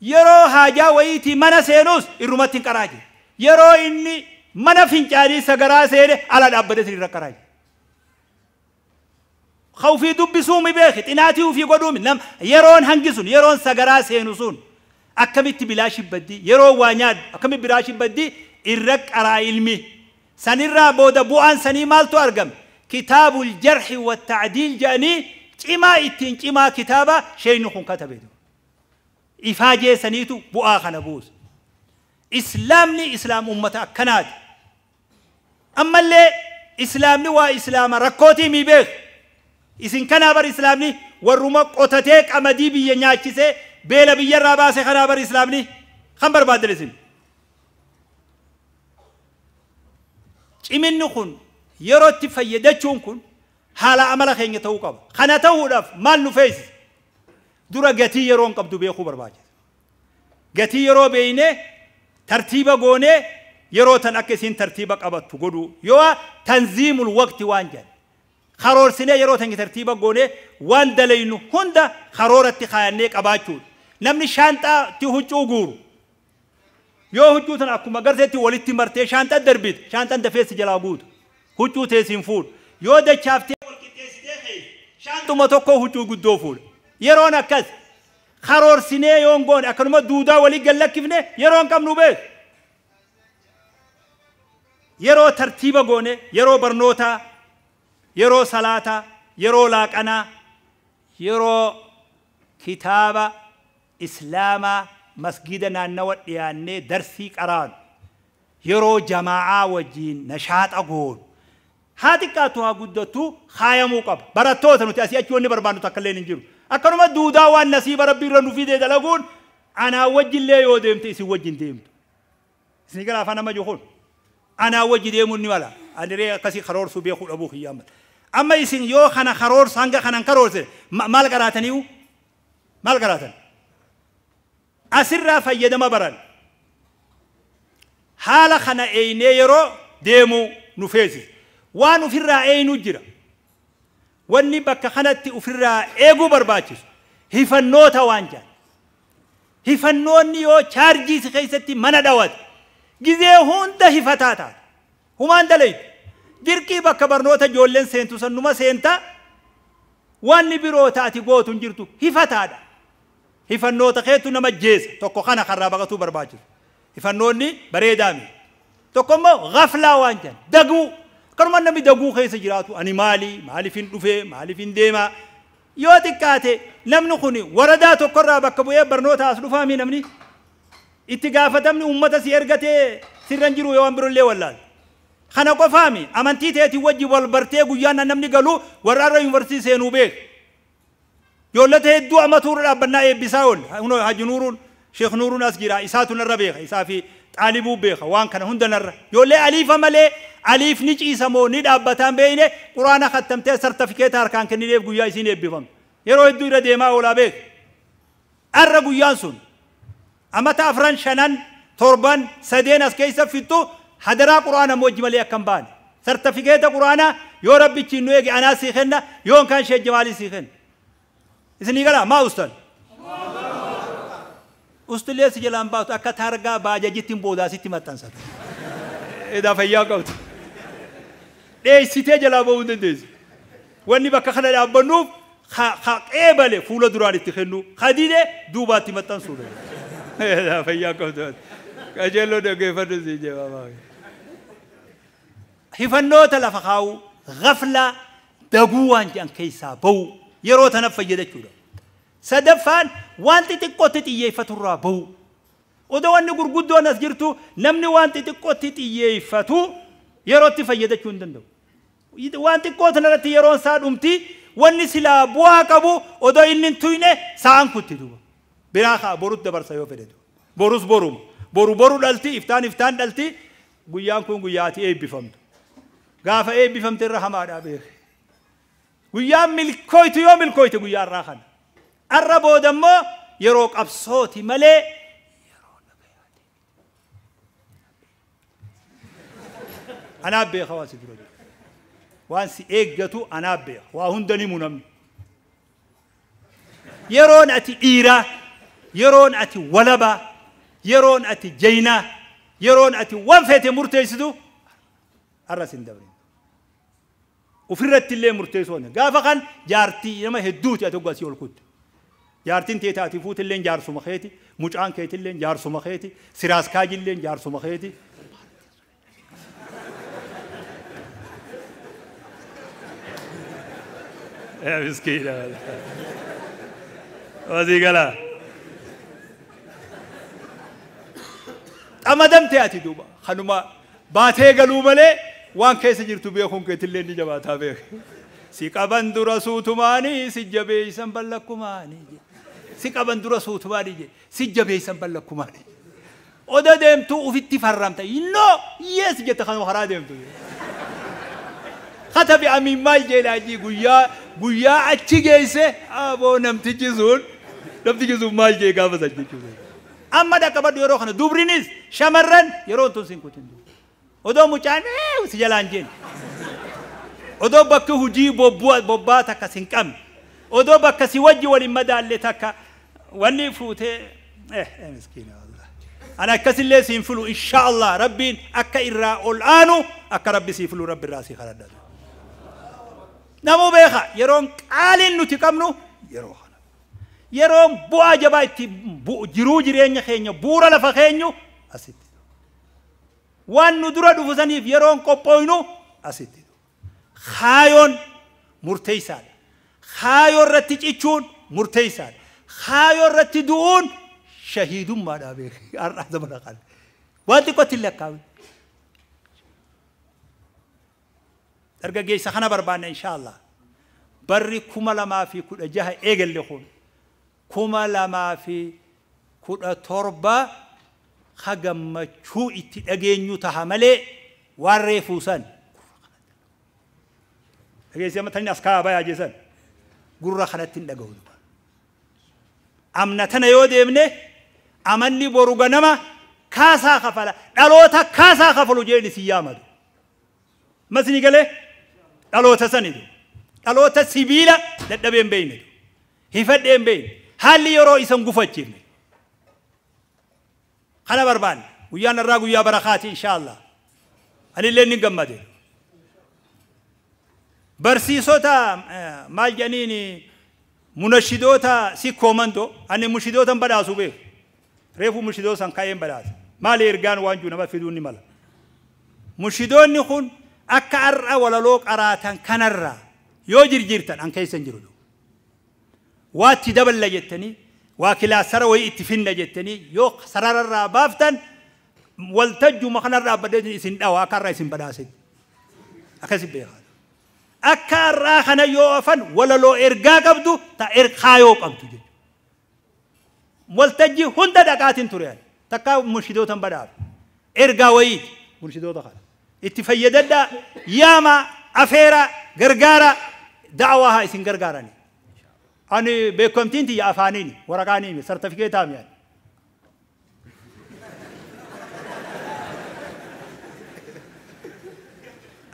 yeroo haajaa wayiitii mana seenuus irrumatti hin qaraaje yeroo inni mana fincaanii sagaraa seene ala dhaabbatee sin irra qaraaje khawfii dubbisuu mi beeki xinaatii ufii godhuu mi nam yeroon hangisun yeroon sagaraa seenu sun akkamitti bilaashi baddi yeroo waa nyaad akkamitti bilaashi baddi irra qaraa ilmi sanirraa booda bu'aan sanii maaltu argame kitaabul jarhi wattacdiil jedhanii cimaa ittiin cimaa kitaaba sheeynu kun katabe ifaa jeessaniitu bu'aa kana buusa islaamni islaam ummata akkanaati ammallee islaamni waa islaama rakkootii mii beeku isin kanaa bar islaamni warruma qotatee qamadii biyya nyaachisee beela biyyarraa baase kanaa bar islaamni kan barbaaddan isin ciminni kun yeroo itti fayyadachuun kun haala amala keenya ta'uu qaba kana ta'uudhaaf maal nu feesise dura gatii yeroo hin qabdu beekuu barbaachisa gatii yeroo beeynee tartiiba goonee yeroo tan akka isiin tartiiba qabattu godhuu yoo tanziimul waqti waan jedhe karoorsine yeroo tan tartiiba goonee waan dalaynu hunda karooratti kaayannee qabaachuudha namni shaanxaatti huccuu guuru yoo huccuu sana akkuma agarseetti walitti martee shaanxaa darbite shaanxaan dafeessi jalaa guutu huccuu teessiin fuudha yoo dachaaftee shaanxuma tokko huccuu guddoo fuudha yeroon akkas karoorsinee yoon goone akkanuma duudaa walii gallakkifne yeroon qabnu beeku yeroo tartiiba goone yeroo barnootaa yeroo salaataa yeroo laaqanaa yeroo kitaaba إسلاما مسجدنا النوت يعني درسي قران يرو جماعة وجين نشاط أقول هاتك أتوا قدتو خايمو قب براتو ثنو تأسي أجوني بربانو تكلين إنجيرو ما دودا وان نسيب ربي رنو في دي دلقون أنا وجه اللي يو ديمت إسي وجه ديمت سنقرا ما جوخون أنا وجه ديموني ولا أنا ريه قسي خرور سو بيخول أبو خيام أما يسين يو خنا خرور سانجا خنا كرور سي مال قراتنيو مال قراتنيو asirraa fayyadama baran haala kana eeynee yeroo deemuu nu feesise waan ofirraa eeynu jira wanni bakka kanatti ofirraa eeguu barbaachisu hifannoota waan jaal hifannoonni yoo chaarjii si keessatti mana dhawate gizee hunda hifataa taate humaan dalayti dirqii bakka barnoota ijoolleen seentu sannuma seenta wanni biroo taati gootu hin jirtu hifataadha hifannoo takeetu nama jeesa tokko kana karraa baqatuu barbaachisu hifannoonni bareedaami tokko immoo gaflaa waan jedhan daguu kanuma namni daguu keessa jiraatu ani maali maaliifin dhufee maaliifin deemaa yoo xiqqaate namni kun waradaa tokkorraa bakka bu'ee barnoota as dhufaami namni itti gaafatamni ummata si ergatee sirran jiru yoo waan biroollee wallaala kana qofaami amantii teetiin wajji wal bartee guyyaan namni galuu warra irra yuunivarsiitii seenuu beeku جولته هدو أمتور أبنا يبساون هنا حج نورون شيخ نورون أسجرا إساتو نرى بيخ إسافي طالبو بيخ وان كان هند نرى جولة أليف ملي أليف نج إسمو ند أبتان بينه قرآن ختمته سرتفكيت هركان كن نيف قويا إسين يبفهم يرو هدو إرى ديما أولا بيخ أرى قويانسون أما تافران شنان توربان سدين أسكيسا فيتو حدرا قرآن موجم لي أكم بان سرتفكيت قرآن يو ربي تشينو يجي أنا سيخن يو كان شيء جمالي سيخن isinii galaa maa ustan ustilee si jalaan baatu akka targaa baajajittiin boodaasitti maxxansan edaa fayyaa qabdu dheessitee jalaa ba'uu dandeessi wanni bakka kana dhaabbannuuf qeebale fuula duraan itti kennu kadide duubaatti maxxansuudha edaa fayyaa qabdu qajeelloo dhaggeeffadhu si jebaa hifannoo talafa kaa'u gafla daguu waan jedhan keessaa ba'u yeroo tanaaf fayyada jechuudha. Sadaffaan wanti xiqqootti xiyyeeffatu irraa bahu. Odoo wanni gurguddoon as jirtu namni wanti xiqqootti xiyyeeffatu yerootti fayyadachuu hin danda'u. Waan xiqqoo tanarratti yeroon isaa dhumti wanni silaa bu'aa qabu odoo inni hin tuyne sa'aan kutti duuba. Biraa haa borus dabarsa yoo fedhe borus boruma boru boru dhalti iftaan iftaan dhalti guyyaan kun guyyaati eebbifamtu gaafa eebbifamte irra hamaadhaa beeke. guyyaan milkooytu yoo milkooyte guyyaa irraa kana arra boodammoo yeroo qabsooti malee anaaf beeka waan si dura jiru waan si eeggatu anaaf beeka waa hundan himu namni yeroon ati dhiiraa yeroon ati walabaa yeroon ati jaynaa yeroon ati waan feete murteessitu arras hin dabre ofirratti illee murteessoon gaafa kan jaartii nama hedduuti ati oggaasii ol kutte jaartiin tee taati fuutillee jaarsuma keeti mucaan keetillee jaarsuma keeti siraas kaajillee jaarsuma keeti. Miskiina. Wasii galaa. Xamadamtee ati duuba kanuma baatee galuu malee. waan keessa jirtu beekuun keetillee ni jabaataa beeka. Si qaban dura suutumaanii si jabeeysan ballakkumaanii. Si qaban dura suutumaanii je si jabeeysan ballakkumaanii. Oda deemtuu ufitti farramta. Innoo yees jette kanuma karaa deemtu. Kata bi'amiin maal jeelaaji guyyaa guyyaa achi geesse aboo namtichi sun namtichi sun maal jee gaafatan jechuudha. Amma dhaqqabadhu yeroo kana dubrinis shamarran yeroo tun siin kutin. odoo mucaan eh, si jalaan jeen odoo bakka hujii bobbaa takka sin qabne odoo bakka si wajji waliin madaalle takka wanni fuutee eh, eh miskiina أنا كسل سين فلو إن شاء الله ربي أكا إرا الآن أكا ربي سين فلو ربي راسي خلد نمو بيخا يرون قال إنه تكمنو يرو خلا يرون بو أجبا بو جرو جرين خينيو بورا لفخينيو أسيت waan nu dura dhufu saniif yeroon qophooynu asitti kaayoon murteeysaadha kaayoo irratti cichuun murteeysaadha kaayoo irratti du'uun shahiidummaadhaa beeku har'aa zamana qaala waan xiqqootti hin lakkaa'u dargaggeessa kana barbaanna inshaallah barri kuma lamaa fi kudha jaha eegalle kun kuma lamaa fi kudha torba ka gammachuu itti dhageenyu taha malee waan reefuu san dhageessee matanii as kaa'aa bayaa jeesan gurra kanatti hin dhaga'u duba amna tana yoo deemne amalli boru ganama kaasaa kafala dhaloota kaasaa kafalu jee isin yaamadu masni galee dhaloota sanidu dhaloota sibiila dadhabee hin beeyne hifadhee hin beeyne haalli yeroo isan gufachiifne خنا بربان ويا نرى ويا بركات إن شاء الله أنا اللي نجمد برسي صوتا آه، مال جنيني منشدوتا سي كوماندو أنا منشدوتا بداسو به ريفو منشدوتا كاين بداس مال إرجان وانجو نبا في دوني مال منشدون نخون أكار ولا لوك أراتان كنرا يوجر جيرتان أن كيسن جرودو واتي دبل لجتني وكلا سروي اتفن جتني يوق سرر الرابافتن والتجو مخنا الرابدين اسن دوا كرا اسن بداسن أكسب بيخان أكرا خنا يوفن ولا لو إرجع قبضو تا إرخا يوق قبضو جد والتجي هند دقاتين تريان تكا مرشدو تم بدار إرجع ويد مرشدو دخل اتفيدد ياما أفيرا غرغارا دعواها اسن غرغاراني أني بكم تنتي يا أفانيني ورقاني مي سرتفكيت أمي يعني.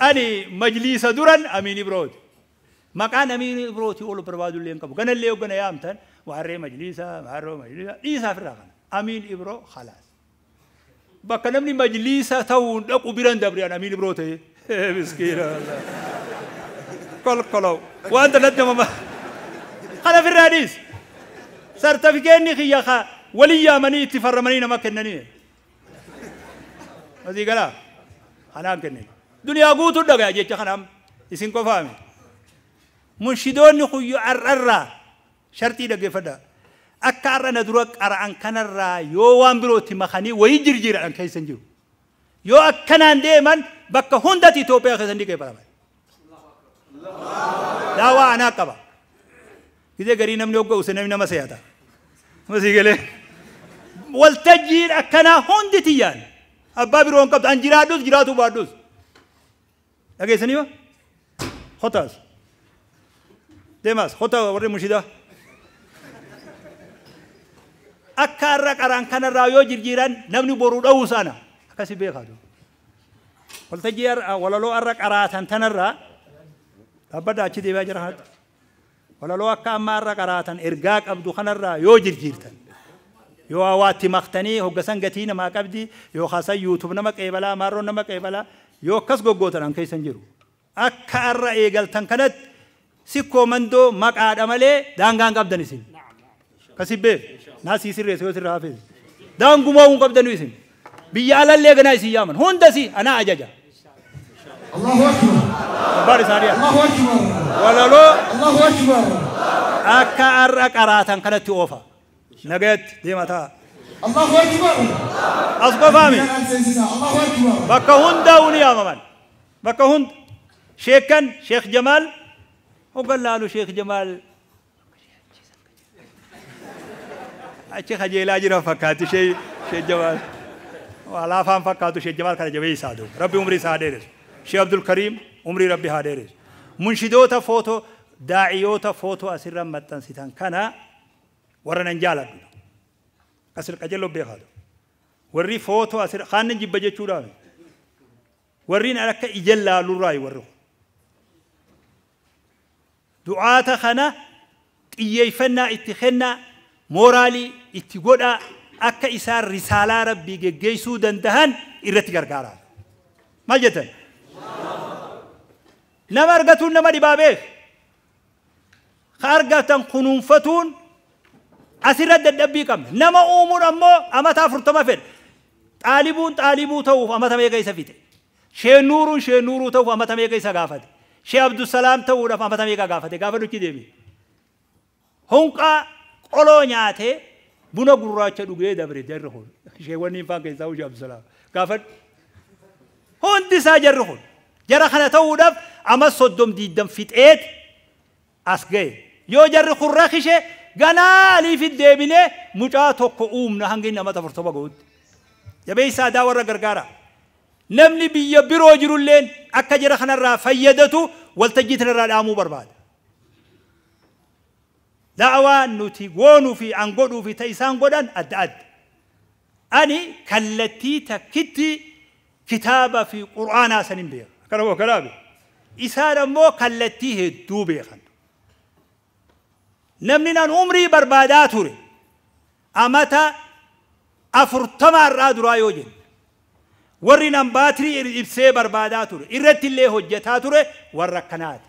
أني مجلس دوران أمين برود مكان أمين برود يقول برواد اللي ينكب كان اللي يقول يا أمتن وحري مجلسة وحري مجلسة إيسا فرقنا أمين إبرو خلاص بكن من مجلسة تون أكو بيران دبريان أمين برود هي مسكينة كل كلو وأنت لدى ما خلف الرئيس سرتفكيني خيا خا وليا مني تفرمني نما كنني هذه قلا خنام كنني دنيا قوت الدقا جيت خنام يسين كفامي منشدون خيو عررا شرطي دقي فدا أكار أنا دروك أرى أن كان الرا يوان بروتي مخاني ويجر جير أن كيسن جيرو يو أكنان دائما بك هندتي توبيا خيسن دي كيبرا دعوة أنا كبا إذا قري نمني وقو سنمنا مسياتا مسيقى لي والتجير أكنا هندي تيان أبابي روان قبط أن جرادوس جراتو بادوس أجي سنيو خطاس ديماس خطا وري مشيدا akka irra qaraan kanarraa yoo jirjiiran namni boruu dha'uu sana akkasii beekaatu waltajjii walaloo irra qaraatan tanarraa dhaabbadha achi deebi'aa jira haati walaloo akka ammaarra qaraatan ergaa qabdu kanarraa yoo jirjiirtan yoo hawaatti maktanii hoggasan gatii namaa qabdi yoo haasan yuutub nama qeebalaa maarroon nama qeebalaa yoo akkas goggootan an keessan jiru akka arra eegaltan kanatti sikkoo mandoo maqaadha malee daangaan qabdan isin kasi beef naa sii sirreessa yoo sirraa hafeesse daangumoo hin qabdanu isin biyya alallee ganaa isin yaaman hundasi anaa ajaja. الله أكبر الله عليها الله أكبر ولا لو الله أكبر الله أرك الله كانت الله نجت الله متى الله أكبر الله فامي الله أكبر الله داولي الله ممان الله شيخن الله جمال الله له الله جمال الله kajeelaa الله fakkaatu الله shee الله walaa الله fakkaatu الله jabaal شيخ عبد الكريم عمري ربي هاديريس منشدوتا فوتو داعيوتا فوتو أسرا متن ستان كان ورنا نجالا أسر قجلو بيخادو وري فوتو أسر خان جيب جچودا ورين ألك إجلا لراي ورو دعاة خنا قيفنا اتخنا مورالي اتقودا أكا إسار رسالة ربي جيسو دندهن إرتقر قارا ما جتن nama argatuun nama dhibaabeef ka argatan kunuunfatuun asirratti dadhabbii qabna nama uumuun ammoo amata afurtama fedha xaalibuun xaalibuu ta'uuf amata meeqa isa fite shee nuuruun shee nuuruu ta'uuf amata meeqa isa gaafate shee abdusalaam ta'uudhaaf amata meeqa gaafate gaafa duchi deebi'e honqaa qoloo nyaatee buna gurraacha dhugee dabre jarri kun sheewwan infaan keessaa hojii abdusalaam gaafa hundi isaa jarri kun jara kana ta'uudhaaf ama soddomdiiddan fixeet as ga'e yoo jarri kun rakkishe ganaa aliifit deebinee mucaa tokko uumna hanga inni amata furtoba ga'utti jabeeysaa daa warra gargaara namni biyya biroo jirulleen akka jara kanarraa fayyadatu waltajjii tanarraa dhaamuu barbaada da'awaan nuti goonuu fi an godhuu fi ta isaan godhan adda adda ani kallattii takkitti kitaaba fi qur'aanaa sanin beeka akkana kanaaf إسان أمو كالتي هدو بيخن نمنا عمري برباداتوري أمتا أفرتما الرادر آيوجين warri nan baatirii ibsee barbaadaa ture irratti illee hojjetaa ture warra akkanaati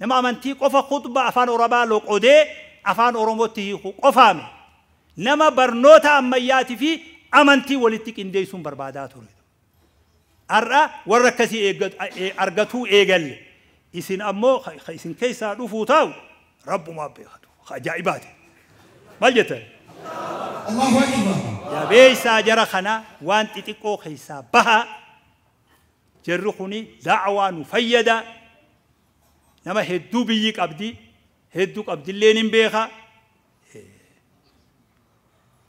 nama amantii qofa khutba afaan orabaa loqodee afaan oromootti hiiku qofaame nama barnoota ammayyaatii fi amantii walitti qindeessuun barbaadaa ture أرى وركسي أرقتو إيقل إسن أمو إسن كيسا رفوتاو رب ما بيخدو خجائبات ما الجتر الله أكبر يا بيسا جرخنا وان تتكو خيسا بها جرخني دعوة نفيدة نما هدو بيك أبدي هدو أبدي اللين بيخا إيه.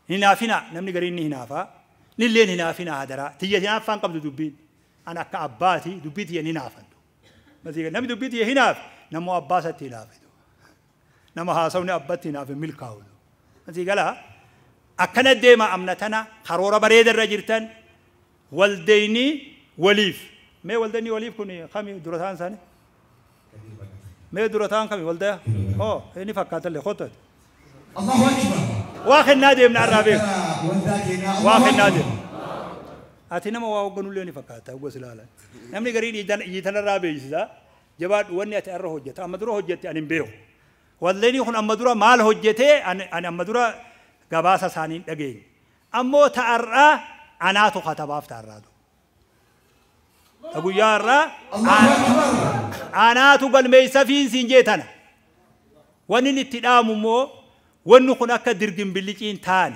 هنافنا نمني قريني هنافا للين هنافنا هدرا تيجي هنافا قبل دبين أنا كأباتي دبيتي هنا يعني ننافن مثلا نبي دبيتي هناف يعني نمو أباسة نافن نمو هاسوني أباتي نافن ملكاو مثلا قال أكنا ديما أمنتنا خرورة بريد الرجرتان والديني وليف ما والديني وليف كوني خامي درتان ثاني ما درتان خامي والدي أوه هني فكات اللي خطت الله أكبر واخي النادي من الرابيق واخي النادي ati nama waa hoogganullee ni fakkaata hogga silaalan namni garii dhiitanarraa beeksisaa jabaadhu wanni ati irra hojjeta amma dura hojjette ani hin beeku walleenii kun amma dura maal hojjetee ani amma dura gabaasa isaanii hin dhageenye ammoo ta'arraa anaatu katabaaf ta'arraatu ta guyyaarraa anaatu galmeeysa fiinsiin jeetana wanni inni itti dhaamu immoo wanni kun akka dirgin biliciin taane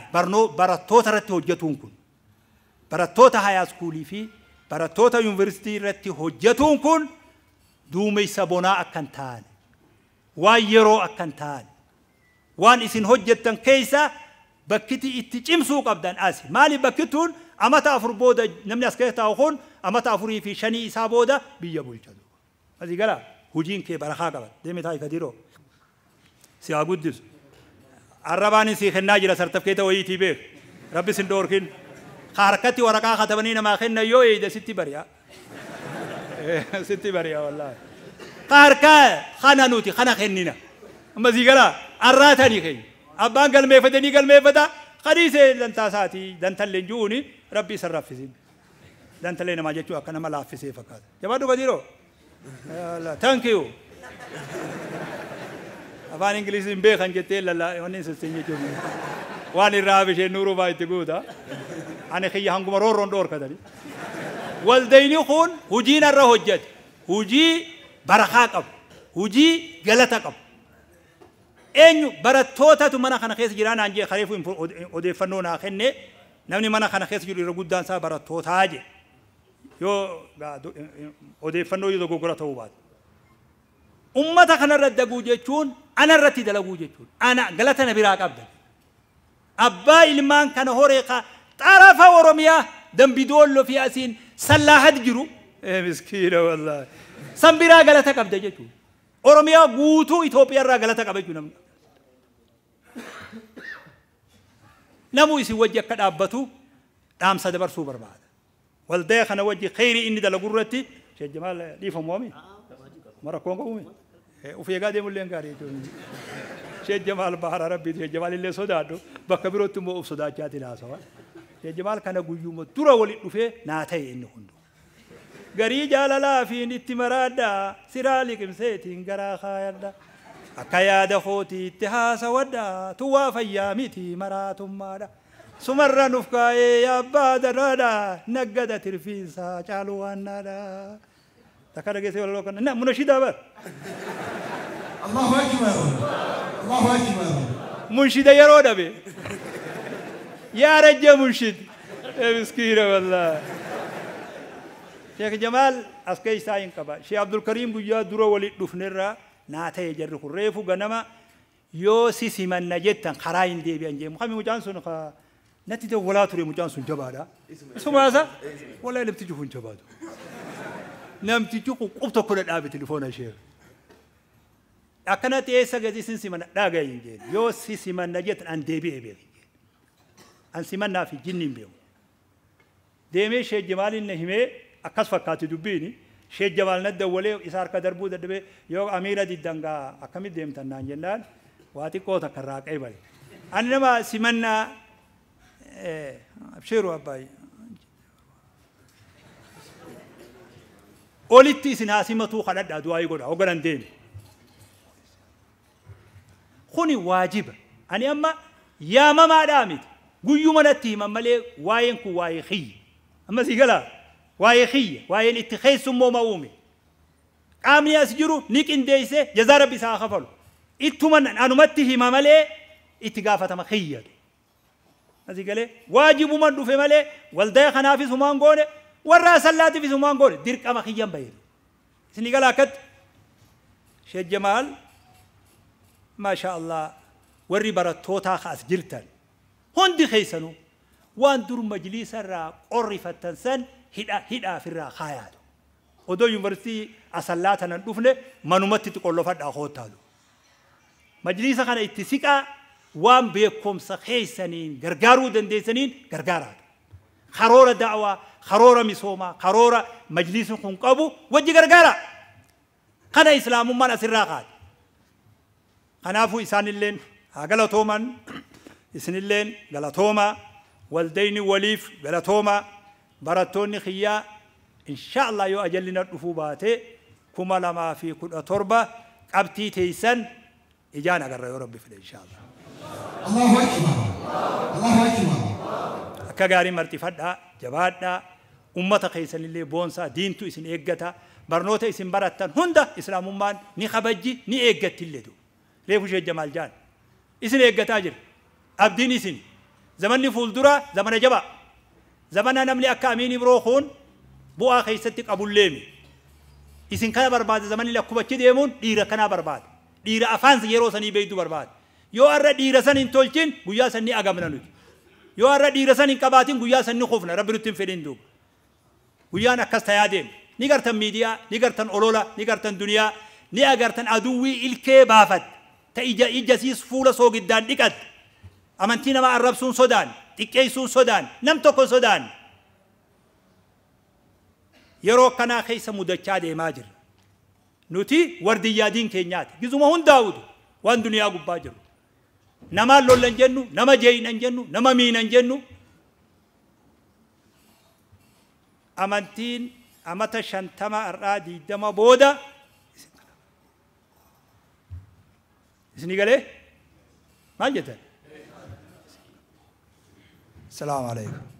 barattoota irratti hojjetuun kun barattoota hayaaskuulii fi barattoota yuunivarsiitii irratti hojjetuun kun duume isa bonaa akkan ta'an waan yeroo akkan ta'an waan isin hojjettan keeysa bakkiti itti cimsuu qabdan as maaliif bakkituun amata afur booda namni as keessa taa'u kun amata afurii fi shanii isaa booda biyya bulchatu asii gala hojiin kee barakaa qaban deemi taa'ifa diroo si haa guddisu arrabaan isii kennaa jira sartafkeeta wayiitii beeku rabbi sin dhoorkin خاركتي ورقة ختبنين ما خلنا يوي إيدا ستي بريا ستي بريا والله قاركا خانا نوتي خانا خنا أما مزيغلا أراتني نيخي أبان قال ني قال ميفتا خريسة دانتا ساتي دنتا لنجوني ربي سرافسين دانتا لنا ما جتوا كنا ملا فيسي فكاد جوادو بديرو لا ثانك يو أبان إنجليزي مبيخان جتيل لا هني سستين جتوا واني رابش نورو باي تقودا أنا خي هنقوم رورون دور كذا والدين يخون هجين الرهجت هجي برخاكم هجي جلتكم أين برتوتة تمنا خنا خيس جيران أنجي خريفو أودي فنون آخرني نمني منا خنا خيس جيري رغد دانسا برتوتة أجي يو أودي فنو يدو كورا توبات أمة خنا رد دعوجة تون أنا رتي دلعوجة تون أنا جلتنا براك أبدا أبا إلمان كان هوريقا طرف ورميا دم بدول في أسين سلاحد جرو إيه، مسكينة والله سنبرا غلطة قبضة جتو ورميا قوتو إثيوبيا را غلطة قبضة جنم نمو يسي وجه قد أبتو دام سدبر سوبر بعد والدي خنا وجه خيري إني دل قرتي شيخ جمال ليفهم وامي مرة كونغ أمي وفي قادم اللي انقاري شيخ جمال بحر ربي شيخ جمال اللي صدادو بكبرو تمو صداجات ناسوا شيخ جمال كان غيوم ترى ولي دفه ناتاي ان هندو غري جالالا في نيت مرادا سرالك مسيتين غرا خايدا اكايا دخوتي اتهاس ودا توا فيامتي مراتم مادا سمر نفكاي يا باد ردا نجد ترفيسا قالوا انادا تكرجسي ولا لو كان نعم منشيدا بر الله اكبر الله أكبر منشد يرو دبي يا رجال منشد مسكينة والله شيخ جمال أسكي ساين كبا شيخ عبد الكريم بويا درو ولي دفنرا ناتا يجر خريف غنما يو سيسي من نجتا خراين دي بيان جي محمد مجان سن خا نتيجة ولا تري مجان سن جبادا اسمه هذا ولا لبتجو فن جبادو نام تجو قبطة كل الآبي تليفون الشيخ akkanatti eessa gadi isin simanna dhaagaa hin jedhu yoo si simanna jettan an deebi'ee beeka an simannaa fi jinni hin beeku deemee sheejjamaalinna himee akkas fakkaati dubbiini sheejjamaal na dawwalee isa harka darbuu dadhabee yoo amiira diddangaa akkamitti deemtan naan jennaan waa xiqqoo takka irraa qaybale ani nama simannaa abshiiru abbaay olitti isin haasimatuu kadhadhaa du'aa godha hoganan deemi kuni waajiba ani amma yaamamaadhaa miti guyyuma natti himan malee waa'een kun waa'ee xiyya amma si galaa waa'ee xiyya waa'een itti keessummooma uume qaamni as jiru ni qindeeyse jazaa rabbi isaa kafalu ittuma anumatti hima malee itti gaafatama xiyyatu asi galee waajibuman dhufe malee waldaye kanaafis humaan goone warra sallaatiifis humaan goone dirqama xiyyan bayeetu isini galaa akkatti sheej jamaal ما شاء الله وري برتوتا خاص جرتن هندي خيسنو وان در مجلس را قرف التنسن هدا هدا في الرا خيال ودو يونيفرسيتي اصلاتنا ندفنه منومت تقولفد اخوتالو مجلس خان اتسقا وان بيكم سخيسنين غرغارو دنديسنين غرغارا خرور دعوه خرور مسوما خرور مجلس خنقبو وجي غرغارا كان اسلام من اسراقات kanaafuu isaanilleen haa galatooman isinilleen galatooma waldayni waliif galatooma barattoonni kiyyaa insha allah yoo ajallina dhufuu baatee kuma lamaa fi kudha torba qabxii teeysan ijaan agarra yoo rabbi fide insha allah. Allahu akbar. Allahu akbar. Akka gaarii marxifadhaa jabaadhaa ummata keessanillee boonsaa diintu isin eeggata barnoota isin barattan hunda islaamummaan ni kabajji ni eeggattillee duuba. ليه وجه الجمال جان إسن إيجا تاجر أبدين إسن زمن فولدرا زمن جبا زمن نملي أكامين بروخون بؤا خيستك أبو الليمي إسن كان برباد زمن لأكوبة كديمون ديرا كان برباد ديرا أفانس يرو سني بيدو برباد يو أرى ديرا سن تولتين قيا سني أغامنا نوت يو أرى ديرا سن كباتين قيا سني خوفنا رب رتم فلين دوب قيا نكس تيادين نيغرتن ميديا نيغرتن أولولا نيغرتن دنيا نيغرتن أدوي الكي بافت ta ija ijasiis fuula soogiddaan dhiqatte amantii namaa arrabsuun sodaan xiqqeessuun sodaan nam tokko sodaan yeroo akkanaa keessa mudachaa deemaa jirra nuti wardiyyaadiin keenyaati gizuma hundaa'utu waan duniyaa gubbaa jiru namaan lollan jennu nama jeeyinan jennu nama miinan jennu amantiin amata shantama har'aa diidama booda isniga leh ما جدا السلام عليكم